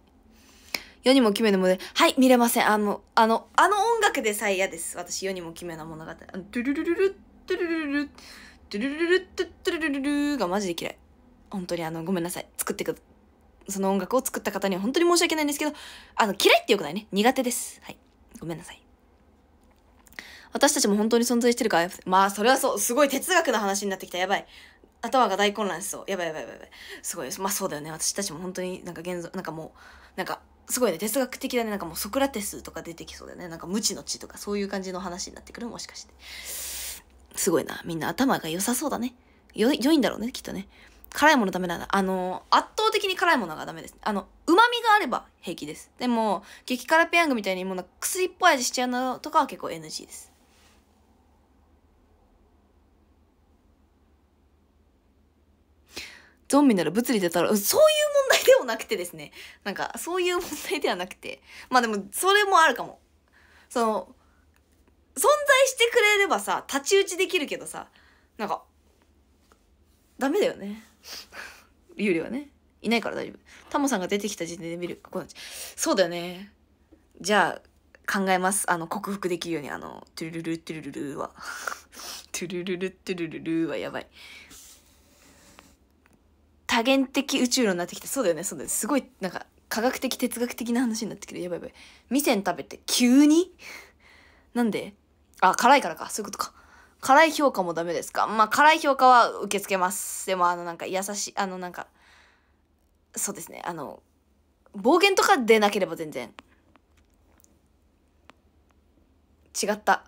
世にも奇妙なもので、はい、見れません。あの、あの、あの音楽でさえ嫌です。私、世にも奇妙な物語。あの、ドゥルルルル、ドゥルルルル、ドゥルルルル、ドゥルルルルがマジで嫌い。本当にあの、ごめんなさい。作ってください。その音楽を作った方には本当に申し訳ないんですけど、あの、嫌いってよくないね。苦手です。はい。ごめんなさい。私たちも本当に存在してるかまあ、それはそう。すごい哲学の話になってきた。やばい。頭が大混乱しそう。やばいやばいやばい。すごいです。まあそうだよね。私たちも本当になんか現像、なんかもう、なんか、すごいね。哲学的だね。なんかもうソクラテスとか出てきそうだよね。なんか無知の知とかそういう感じの話になってくる。もしかして。すごいな。みんな頭が良さそうだね。よ、良いんだろうね。きっとね。辛いものダメなんだ。あの、圧倒的に辛いものがダメです。あの、旨味があれば平気です。でも、激辛ペヤングみたいにもの薬っぽい味しちゃうのとかは結構 NG です。ゾンビなら物理出たら、そういう問題でもなくてですね。なんか、そういう問題ではなくて。まあでも、それもあるかも。その、存在してくれればさ、太刀打ちできるけどさ、なんか、ダメだよね。有利はね。いないから大丈夫。タモさんが出てきた時点で見る。ここだそうだよね。じゃあ、考えます。あの、克服できるように、あの、トゥルルル、トゥルルルは。トゥルルル、トゥルルルはやばい。多元的宇宙論になってきて、そうだよね、そうだよね。すごい、なんか、科学的、哲学的な話になってくる。やばいやばい。味仙食べて、急になんであ、辛いからか。そういうことか。辛い評価もダメですかまあ、辛い評価は受け付けます。でも、あの、なんか、優しい、あの、なんか、そうですね、あの、暴言とかでなければ全然。違った。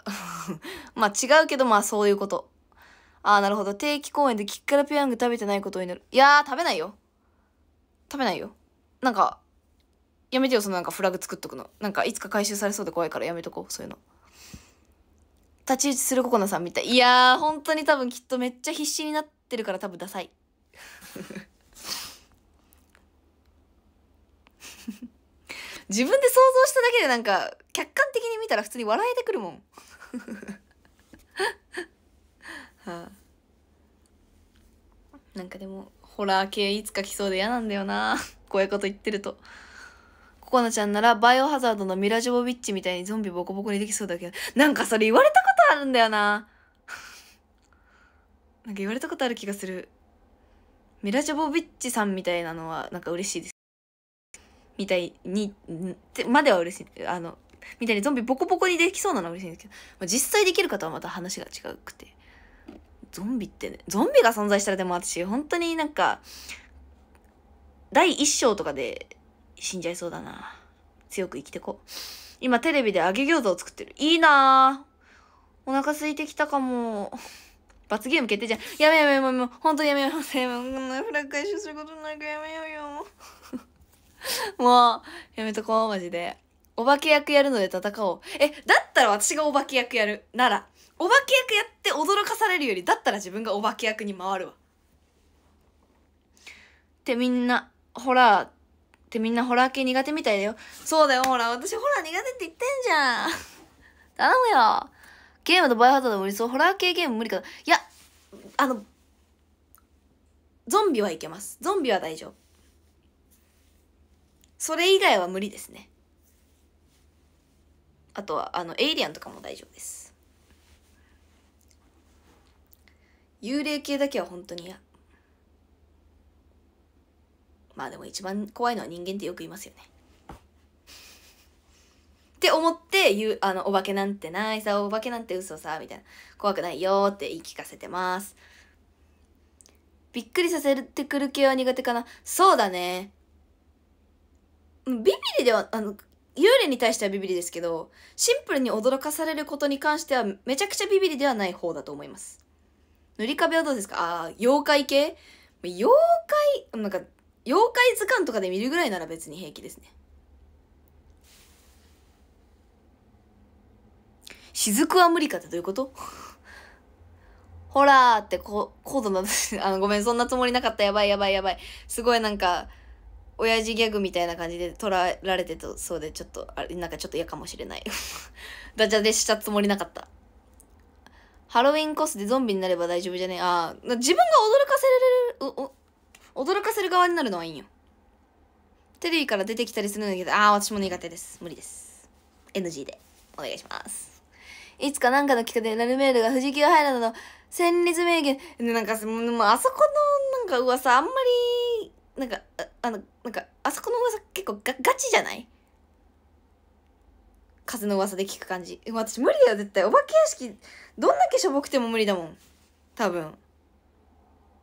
まあ、違うけど、まあ、そういうこと。ああ、なるほど。定期公演でキッカラペヤング食べてないことになる。いやー、食べないよ。食べないよ。なんか、やめてよ、そのなんかフラグ作っとくの。なんか、いつか回収されそうで怖いからやめとこう、そういうの。太刀打ちするココナさんみたい。いやー、本当に多分きっとめっちゃ必死になってるから多分ダサい。自分で想像しただけでなんか、客観的に見たら普通に笑えてくるもん。はあ、なんかでも、ホラー系いつか来そうで嫌なんだよな。こういうこと言ってると。ココナちゃんならバイオハザードのミラジョボビッチみたいにゾンビボコボコにできそうだけど、なんかそれ言われたことあるんだよな。なんか言われたことある気がする。ミラジョボビッチさんみたいなのはなんか嬉しいです。みたいに、までは嬉しい。あの、みたいにゾンビボコボコにできそうなのは嬉しいんですけど、まあ、実際できる方はまた話が違くて。ゾンビってね、ゾンビが存在したらでも私、本当になんか、第1章とかで死んじゃいそうだな。強く生きてこう。今テレビで揚げ餃子を作ってる。いいなぁ。お腹空いてきたかも。罰ゲーム決定じゃん。やめやめやめもう。ほんとやめよう。やめよう。こんなフラ回収することなくかやめようよ。もう、やめとこう、マジで。お化け役やるので戦おう。え、だったら私がお化け役やる。なら、お化け役やって驚かされるより、だったら自分がお化け役に回るわ。ってみんな、ホラー、ってみんなホラー系苦手みたいだよ。そうだよ、ほら、私ホラー苦手って言ってんじゃん。頼むよ。ゲームのバイオハザード無理そう。ホラー系ゲーム無理か。いや、あの、ゾンビはいけます。ゾンビは大丈夫。それ以外は無理ですね。あとは、あの、エイリアンとかも大丈夫です。幽霊系だけは本当に嫌。まあでも一番怖いのは人間ってよく言いますよね。って思って言う、あの、お化けなんてないさ、お化けなんて嘘さ、みたいな。怖くないよって言い聞かせてます。びっくりさせてくる系は苦手かな。そうだね。ビビリでは、あの、幽霊に対してはビビリですけど、シンプルに驚かされることに関しては、めちゃくちゃビビリではない方だと思います。塗り壁はどうですかああ、妖怪系妖怪、なんか、妖怪図鑑とかで見るぐらいなら別に平気ですね雫は無理かってどういうことほら ーってこ、高度な、あの、ごめん、そんなつもりなかった。やばいやばいやばい。すごいなんか、親父ギャグみたいな感じで捉えられてとそうで、ちょっと、あれ、なんかちょっと嫌かもしれない。ダジャでしたつもりなかった。ハロウィンコスでゾンビになれば大丈夫じゃねえああ、自分が驚かせられる、驚かせる側になるのはいいんよ。テレビから出てきたりするんだけど、ああ、私も苦手です。無理です。NG で。お願いします。いつかなんかの企画でラルメールが藤木が入るのの戦慄名言、なんか、もうあそこのなんか噂あんまり、なんか、あの、なんか、あそこの噂結構ガガチじゃない風の噂で聞く感じ。私無理だよ、絶対。お化け屋敷、どんだけしょぼくても無理だもん。多分。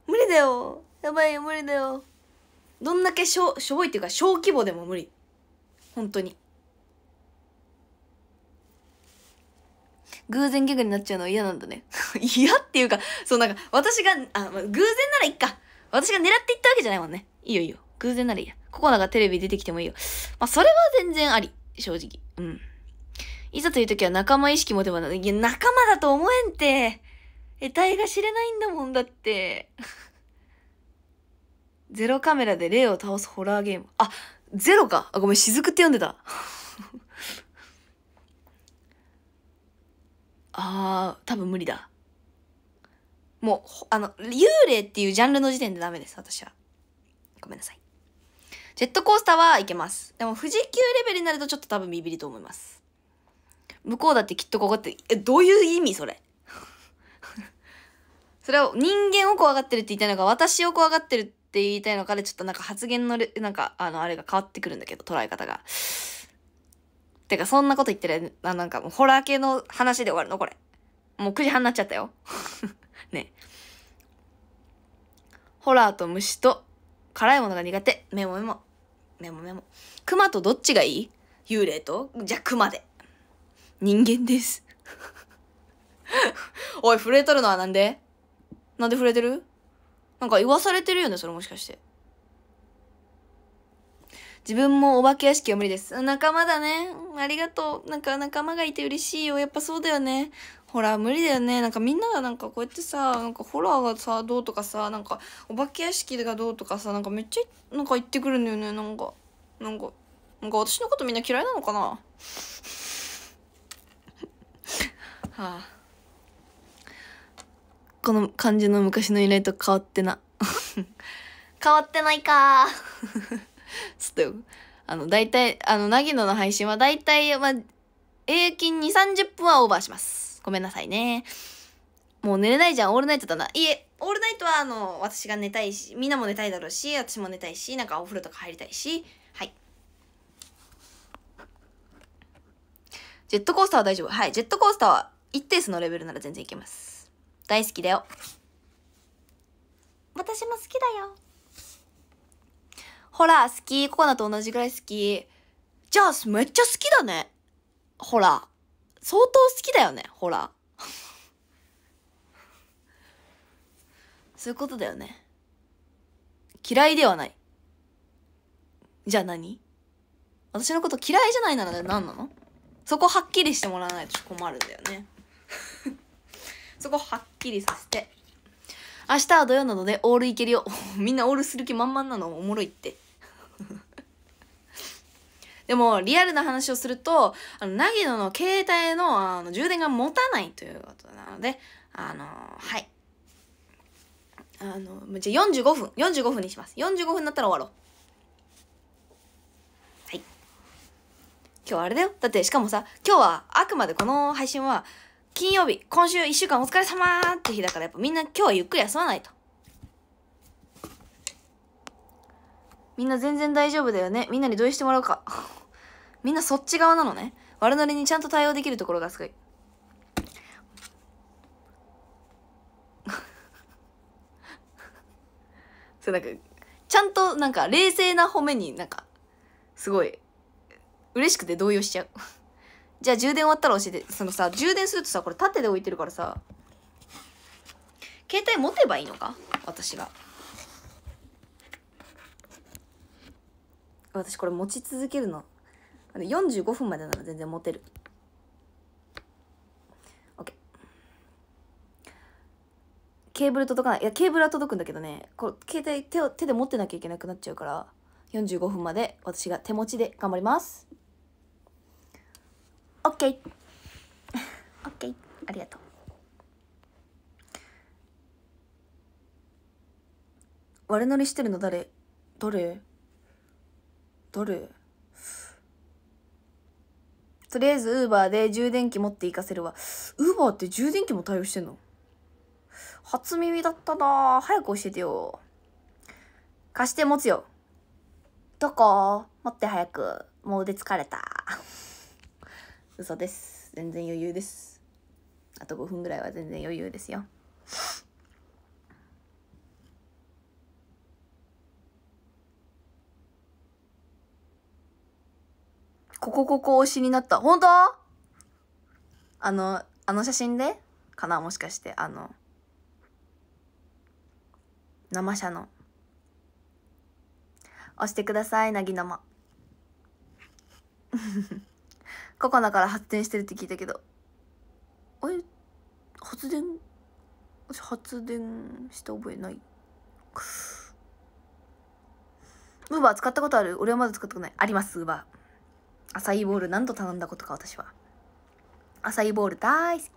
無理だよ。やばい無理だよどんだけしょしょぼいっていうか小規模でも無理本当に偶然ギャグになっちゃうのは嫌なんだね 嫌っていうかそうなんか私があ偶然ならいっか私が狙っていったわけじゃないもんねいいよいいよ偶然ならいいやココナがテレビ出てきてもいいよまあそれは全然あり正直うんいざという時は仲間意識もでばない。いや、仲間だと思えんて。え、体が知れないんだもんだって。ゼロカメラで霊を倒すホラーゲーム。あ、ゼロかあ、ごめん、雫って読んでた。あー、多分無理だ。もう、あの、幽霊っていうジャンルの時点でダメです、私は。ごめんなさい。ジェットコースターはいけます。でも、富士急レベルになるとちょっと多分ビビると思います。向こうだってきっとここって、え、どういう意味それ それを人間を怖がってるって言いたいのが、私を怖がってるってって言いたいのかで、ちょっとなんか発言の、なんか、あの、あれが変わってくるんだけど、捉え方が。てか、そんなこと言ってる、あなんかもうホラー系の話で終わるのこれ。もう9時半になっちゃったよ。ね。ホラーと虫と辛いものが苦手。メモメモ。メモメモ。熊とどっちがいい幽霊とじゃあ熊で。人間です。おい、震えとるのはなんでなんで震えてるなんか言わされてるよね、それもしかして。自分もお化け屋敷は無理です。仲間だね。ありがとう。なんか仲間がいて嬉しいよ。やっぱそうだよね。ほら、無理だよね。なんかみんながなんかこうやってさ、なんかホラーがさ、どうとかさ、なんかお化け屋敷がどうとかさ、なんかめっちゃなんか言ってくるんだよね。なんか、なんか、なんか私のことみんな嫌いなのかな はあこの感じの昔の依頼と変わってな 変わってないか ちょっとあの大体あのなぎのの配信は大体まあ平均2 3 0分はオーバーしますごめんなさいねもう寝れないじゃんオールナイトだないいえオールナイトはあの私が寝たいしみんなも寝たいだろうし私も寝たいしなんかお風呂とか入りたいしはいジェットコースターは大丈夫はいジェットコースターは一定数のレベルなら全然いけます大好きだよ私も好きだよほら好きココナと同じぐらい好きじゃあめっちゃ好きだねほら相当好きだよねほらそういうことだよね嫌いではないじゃあ何私のこと嫌いじゃないなら何なのそこはっきりしてもらわないと困るんだよね。そこはっきりさせて明日は土曜なのでオールいけるよみんなオールする気満々なのおもろいって でもリアルな話をするとあの凪野の携帯のあの充電が持たないということなのであのはいあのじゃあ45分45分にします45分になったら終わろうはい今日あれだよだってしかもさ今日はあくまでこの配信は金曜日、今週1週間お疲れ様って日だからやっぱみんな今日はゆっくり休まないと。みんな全然大丈夫だよね。みんなに同意してもらうか。みんなそっち側なのね。悪なりにちゃんと対応できるところがすごい。そうなんか、ちゃんとなんか冷静な褒めになんか、すごい、嬉しくて動揺しちゃう。じゃあ充電終わったら教えてそのさ充電するとさこれ縦で置いてるからさ携帯持てばいいのか私が私これ持ち続けるの45分までなら全然持てる OK ケーブル届かないいやケーブルは届くんだけどねこ携帯手を手で持ってなきゃいけなくなっちゃうから45分まで私が手持ちで頑張りますオッケーオッケーありがとう我乗りしてるの誰誰誰とりあえずウーバーで充電器持って行かせるわウーバーって充電器も対応してんの初耳だったな早く教えてよ貸して持つよどこ持って早くもう腕疲れた嘘です全然余裕ですあと5分ぐらいは全然余裕ですよここここ推しになった本当あのあの写真でかなもしかしてあの生写の押してくださいなぎ生ココナから発電してるって聞いたけどあれ発電私発電した覚えないウーバー使ったことある俺はまだ使ったことないありますウーバーアサイーボール何度頼んだことか私はアサイーボール大好き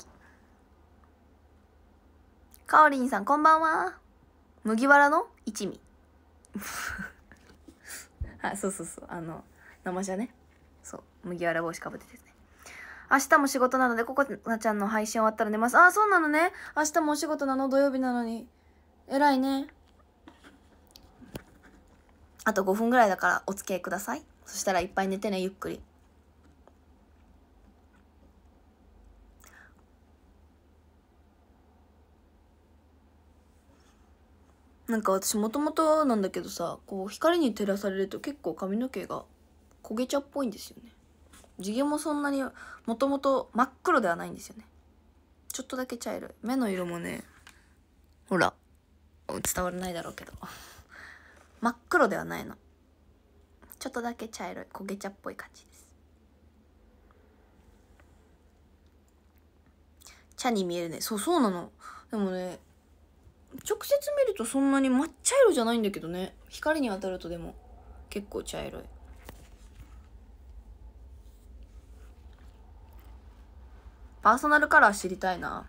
かおりんさんこんばんは麦わらの一味 あそうそうそうあの生じゃね麦わら帽子かぶってですね。明日も仕事なので、ここなちゃんの配信終わったら寝ます。ああ、そうなのね。明日もお仕事なの土曜日なのに。偉いね。あと5分ぐらいだからお付き合いください。そしたらいっぱい寝てね、ゆっくり。なんか私もともとなんだけどさこう光に照らされると結構髪の毛が焦げ茶っぽいんですよね地毛もそんなにもともと真っ黒ではないんですよねちょっとだけ茶色い目の色もねほら伝わらないだろうけど真っ黒ではないのちょっとだけ茶色い焦げ茶っぽい感じです茶に見えるねそうそうなのでもね直接見るとそんなに真っ茶色じゃないんだけどね光に当たるとでも結構茶色いパーソナルカラー知りたいな。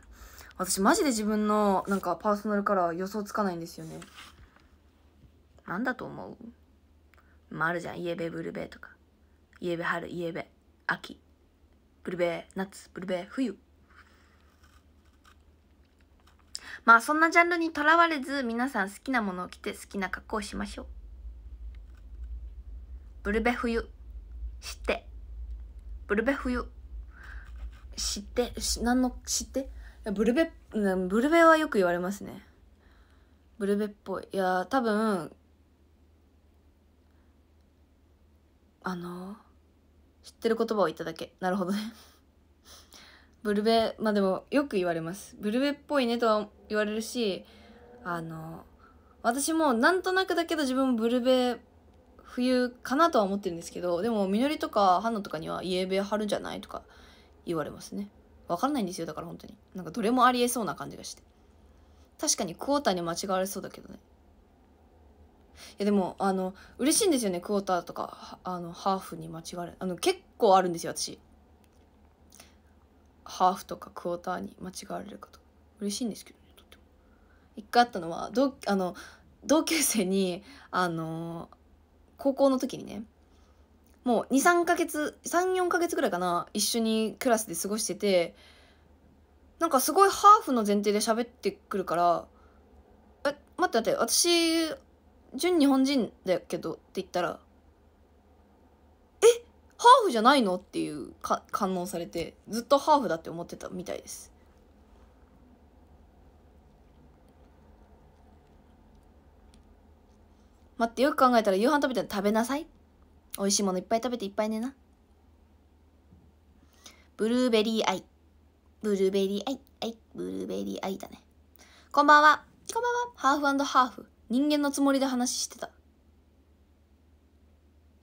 私マジで自分のなんかパーソナルカラー予想つかないんですよね。なんだと思うまあ、あるじゃん。イエベブルベとか。イエベ春、イエベ秋。ブルベ夏、ブルベ冬。まあそんなジャンルにとらわれず皆さん好きなものを着て好きな格好をしましょう。ブルベ冬知って。ブルベ冬知って何の知ってブルベブルベはよく言われますねブルベっぽいいや多分あの知ってる言葉を言っただけなるほどね ブルベまあでもよく言われますブルベっぽいねとは言われるしあの私もなんとなくだけど自分ブルベ冬かなとは思ってるんですけどでもみのりとか花とかには「イエベ春じゃない?」とか言われますねわからないんですよだから本当になんかどれもありえそうな感じがして確かにクォーターに間違われそうだけどねいやでもあの嬉しいんですよねクォーターとかあのハーフに間違われあの結構あるんですよ私ハーフとかクォーターに間違われるかと嬉しいんですけどねとっても一回あったのは同あの同級生にあの高校の時にねもう23ヶ月34ヶ月ぐらいかな一緒にクラスで過ごしててなんかすごいハーフの前提で喋ってくるから「え待って待って私純日本人だけど」って言ったら「えハーフじゃないの?」っていうか感応されてずっとハーフだって思ってたみたいです。待ってよく考えたら夕飯食べたら食べなさい美味しいものいっぱい食べていっぱい寝なブルーベリーアイブルーベリーアイアイブルーベリーアイだねこんばんはこんばんはハーフハーフ人間のつもりで話してた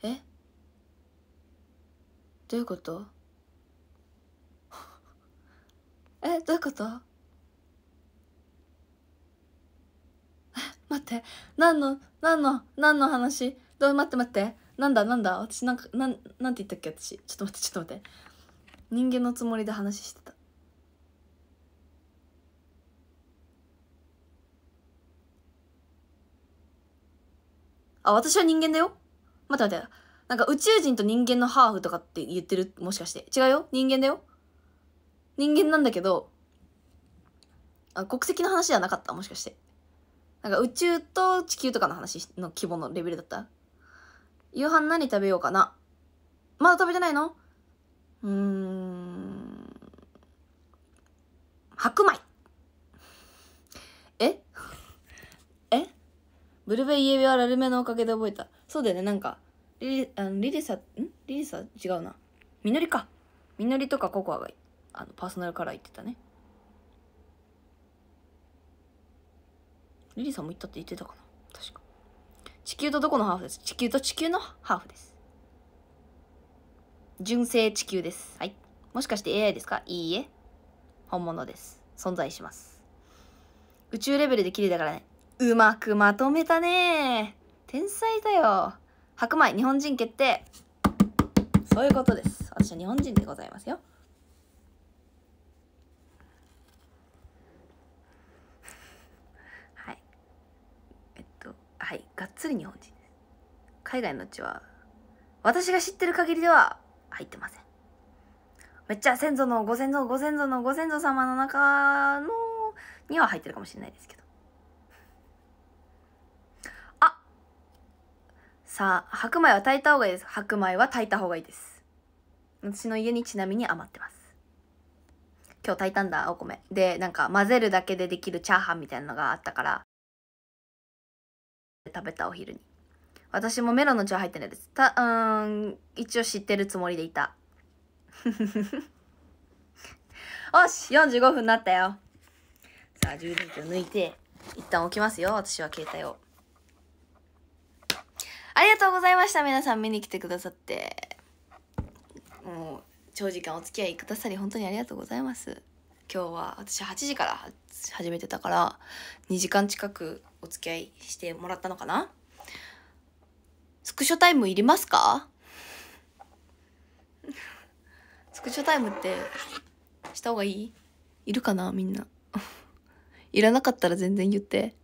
えどういうこと えどういうこと 待って何の何の何の話どう待って待ってなんだなんだ私なんかなんなんて言ったっけ私ちょっと待ってちょっと待って人間のつもりで話してたあ私は人間だよ待って待ってなんか宇宙人と人間のハーフとかって言ってるもしかして違うよ人間だよ人間なんだけどあ国籍の話じゃなかったもしかしてなんか宇宙と地球とかの話の規模のレベルだった夕飯何食べようかな。まだ食べてないのうーん。白米ええブルベイエビはラルメのおかげで覚えた。そうだよね、なんか、リリ、あのリリサ、んリリサ違うな。みのりか。みのりとかココアが、あの、パーソナルカラー言ってたね。リリさんも行ったって言ってたかな確か。地球とどこのハーフです地球と地球のハーフです。純正地球です。はい。もしかして AI ですかいいえ。本物です。存在します。宇宙レベルで綺麗だからね。うまくまとめたね天才だよ。白米、日本人決定。そういうことです。私は日本人でございますよ。はいがっつり日本人です海外のうちは私が知ってる限りでは入ってませんめっちゃ先祖のご先祖ご先祖のご先祖様の中のには入ってるかもしれないですけどあさあ白米は炊いた方がいいです白米は炊いた方がいいです私の家にちなみに余ってます今日炊いたんだお米でなんか混ぜるだけでできるチャーハンみたいなのがあったから食べたお昼に私もメロンの茶入ってないですたうん一応知ってるつもりでいた よし45分になったよさあ充電器を抜いて一旦置きますよ私は携帯をありがとうございました皆さん見に来てくださってもう長時間お付き合いくださり本当にありがとうございます今日は私8時から始めてたから2時間近くお付き合いしてもらったのかなスクショタイムいりますかスクショタイムってした方がいいいるかなみんないらなかったら全然言って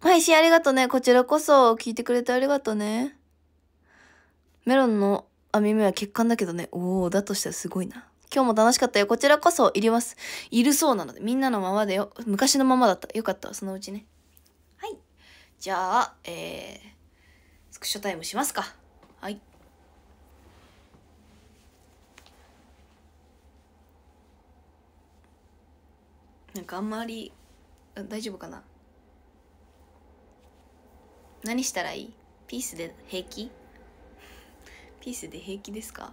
配信ありがとねこちらこそ聞いてくれてありがとねメロンのあ、耳は血管だけどね。おおだとしたらすごいな。今日も楽しかったよ。こちらこそいります。いるそうなので、みんなのままでよ。昔のままだった。よかった。そのうちね。はい。じゃあ、えー、スクショタイムしますか。はい。なんかあんまり、大丈夫かな何したらいいピースで平気ピースで平気ですか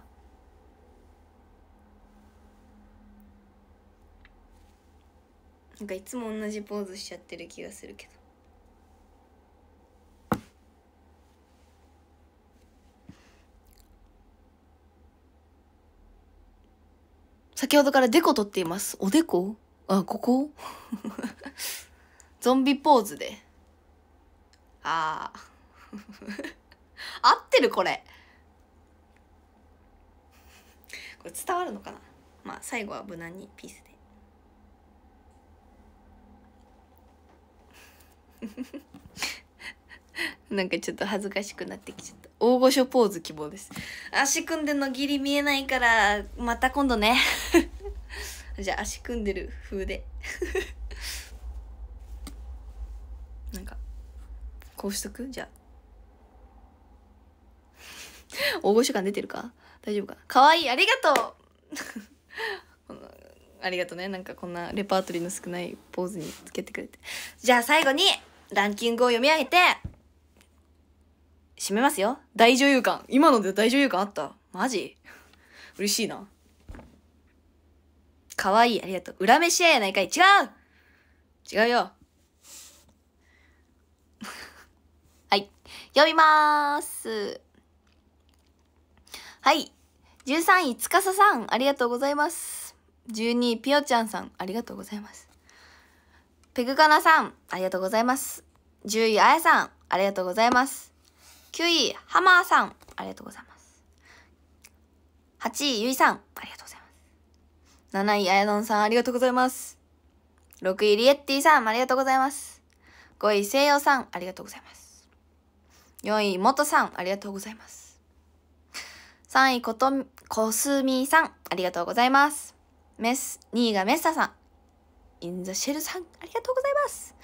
なんかいつも同じポーズしちゃってる気がするけど先ほどからデコ取っていますおでこあここ ゾンビポーズでああ 合ってるこれこれ伝わるのかなまあ最後は無難にピースで なんかちょっと恥ずかしくなってきちゃった大御所ポーズ希望です足組んでのギリ見えないからまた今度ね じゃあ足組んでる風で なんかこうしとくじゃあ大御所感出てるか大丈夫かなかわいいありがとう ありがとうねなんかこんなレパートリーの少ないポーズにつけてくれてじゃあ最後にランキングを読み上げて締めますよ大女優感今ので大女優感あったマジ嬉しいなかわいいありがとう裏飯屋やないかい違う違うよ はい読みますはい13位、つかささん、ありがとうございます。12位、ぴよちゃんさん、ありがとうございます。ペグかなさん、ありがとうございます。10位、あやさん、ありがとうございます。9位、ハマーさん、ありがとうございます。8位、ゆいさん、ありがとうございます。7位、あやのんさん、ありがとうございます。6位、リエッティさん、ありがとうございます。5位、西洋さん、ありがとうございます。4位、もとさん、ありがとうございます。3位、こと、コスミさん、ありがとうございます。メス、2位がメッサさん。インザシェルさん、ありがとうございます。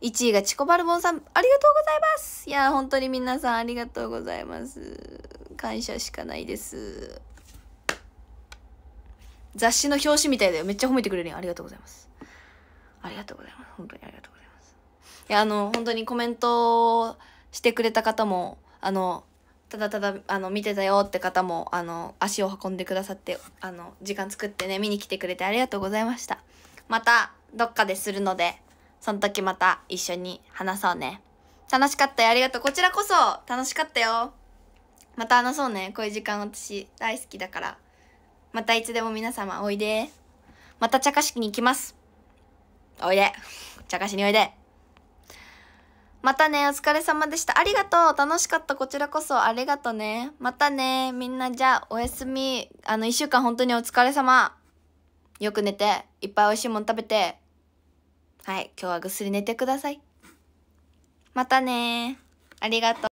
1位がチコバルボンさん、ありがとうございます。いや、本当に皆さんありがとうございます。感謝しかないです。雑誌の表紙みたいだよ。めっちゃ褒めてくれるよ。ありがとうございます。ありがとうございます。本当にありがとうございます。いや、あの、本当にコメントしてくれた方も、あの、ただただあの見てたよって方もあの足を運んでくださってあの時間作ってね見に来てくれてありがとうございましたまたどっかでするのでその時また一緒に話そうね楽しかったよありがとうこちらこそ楽しかったよまた話そうねこういう時間私大好きだからまたいつでも皆様おいでまた茶菓子に行きますおいで茶菓子においでまたね、お疲れ様でした。ありがとう楽しかった。こちらこそありがとうね。またね。みんなじゃあ、おやすみ。あの、一週間本当にお疲れ様。よく寝て、いっぱい美味しいもん食べて。はい、今日はぐっすり寝てください。またねありがとう。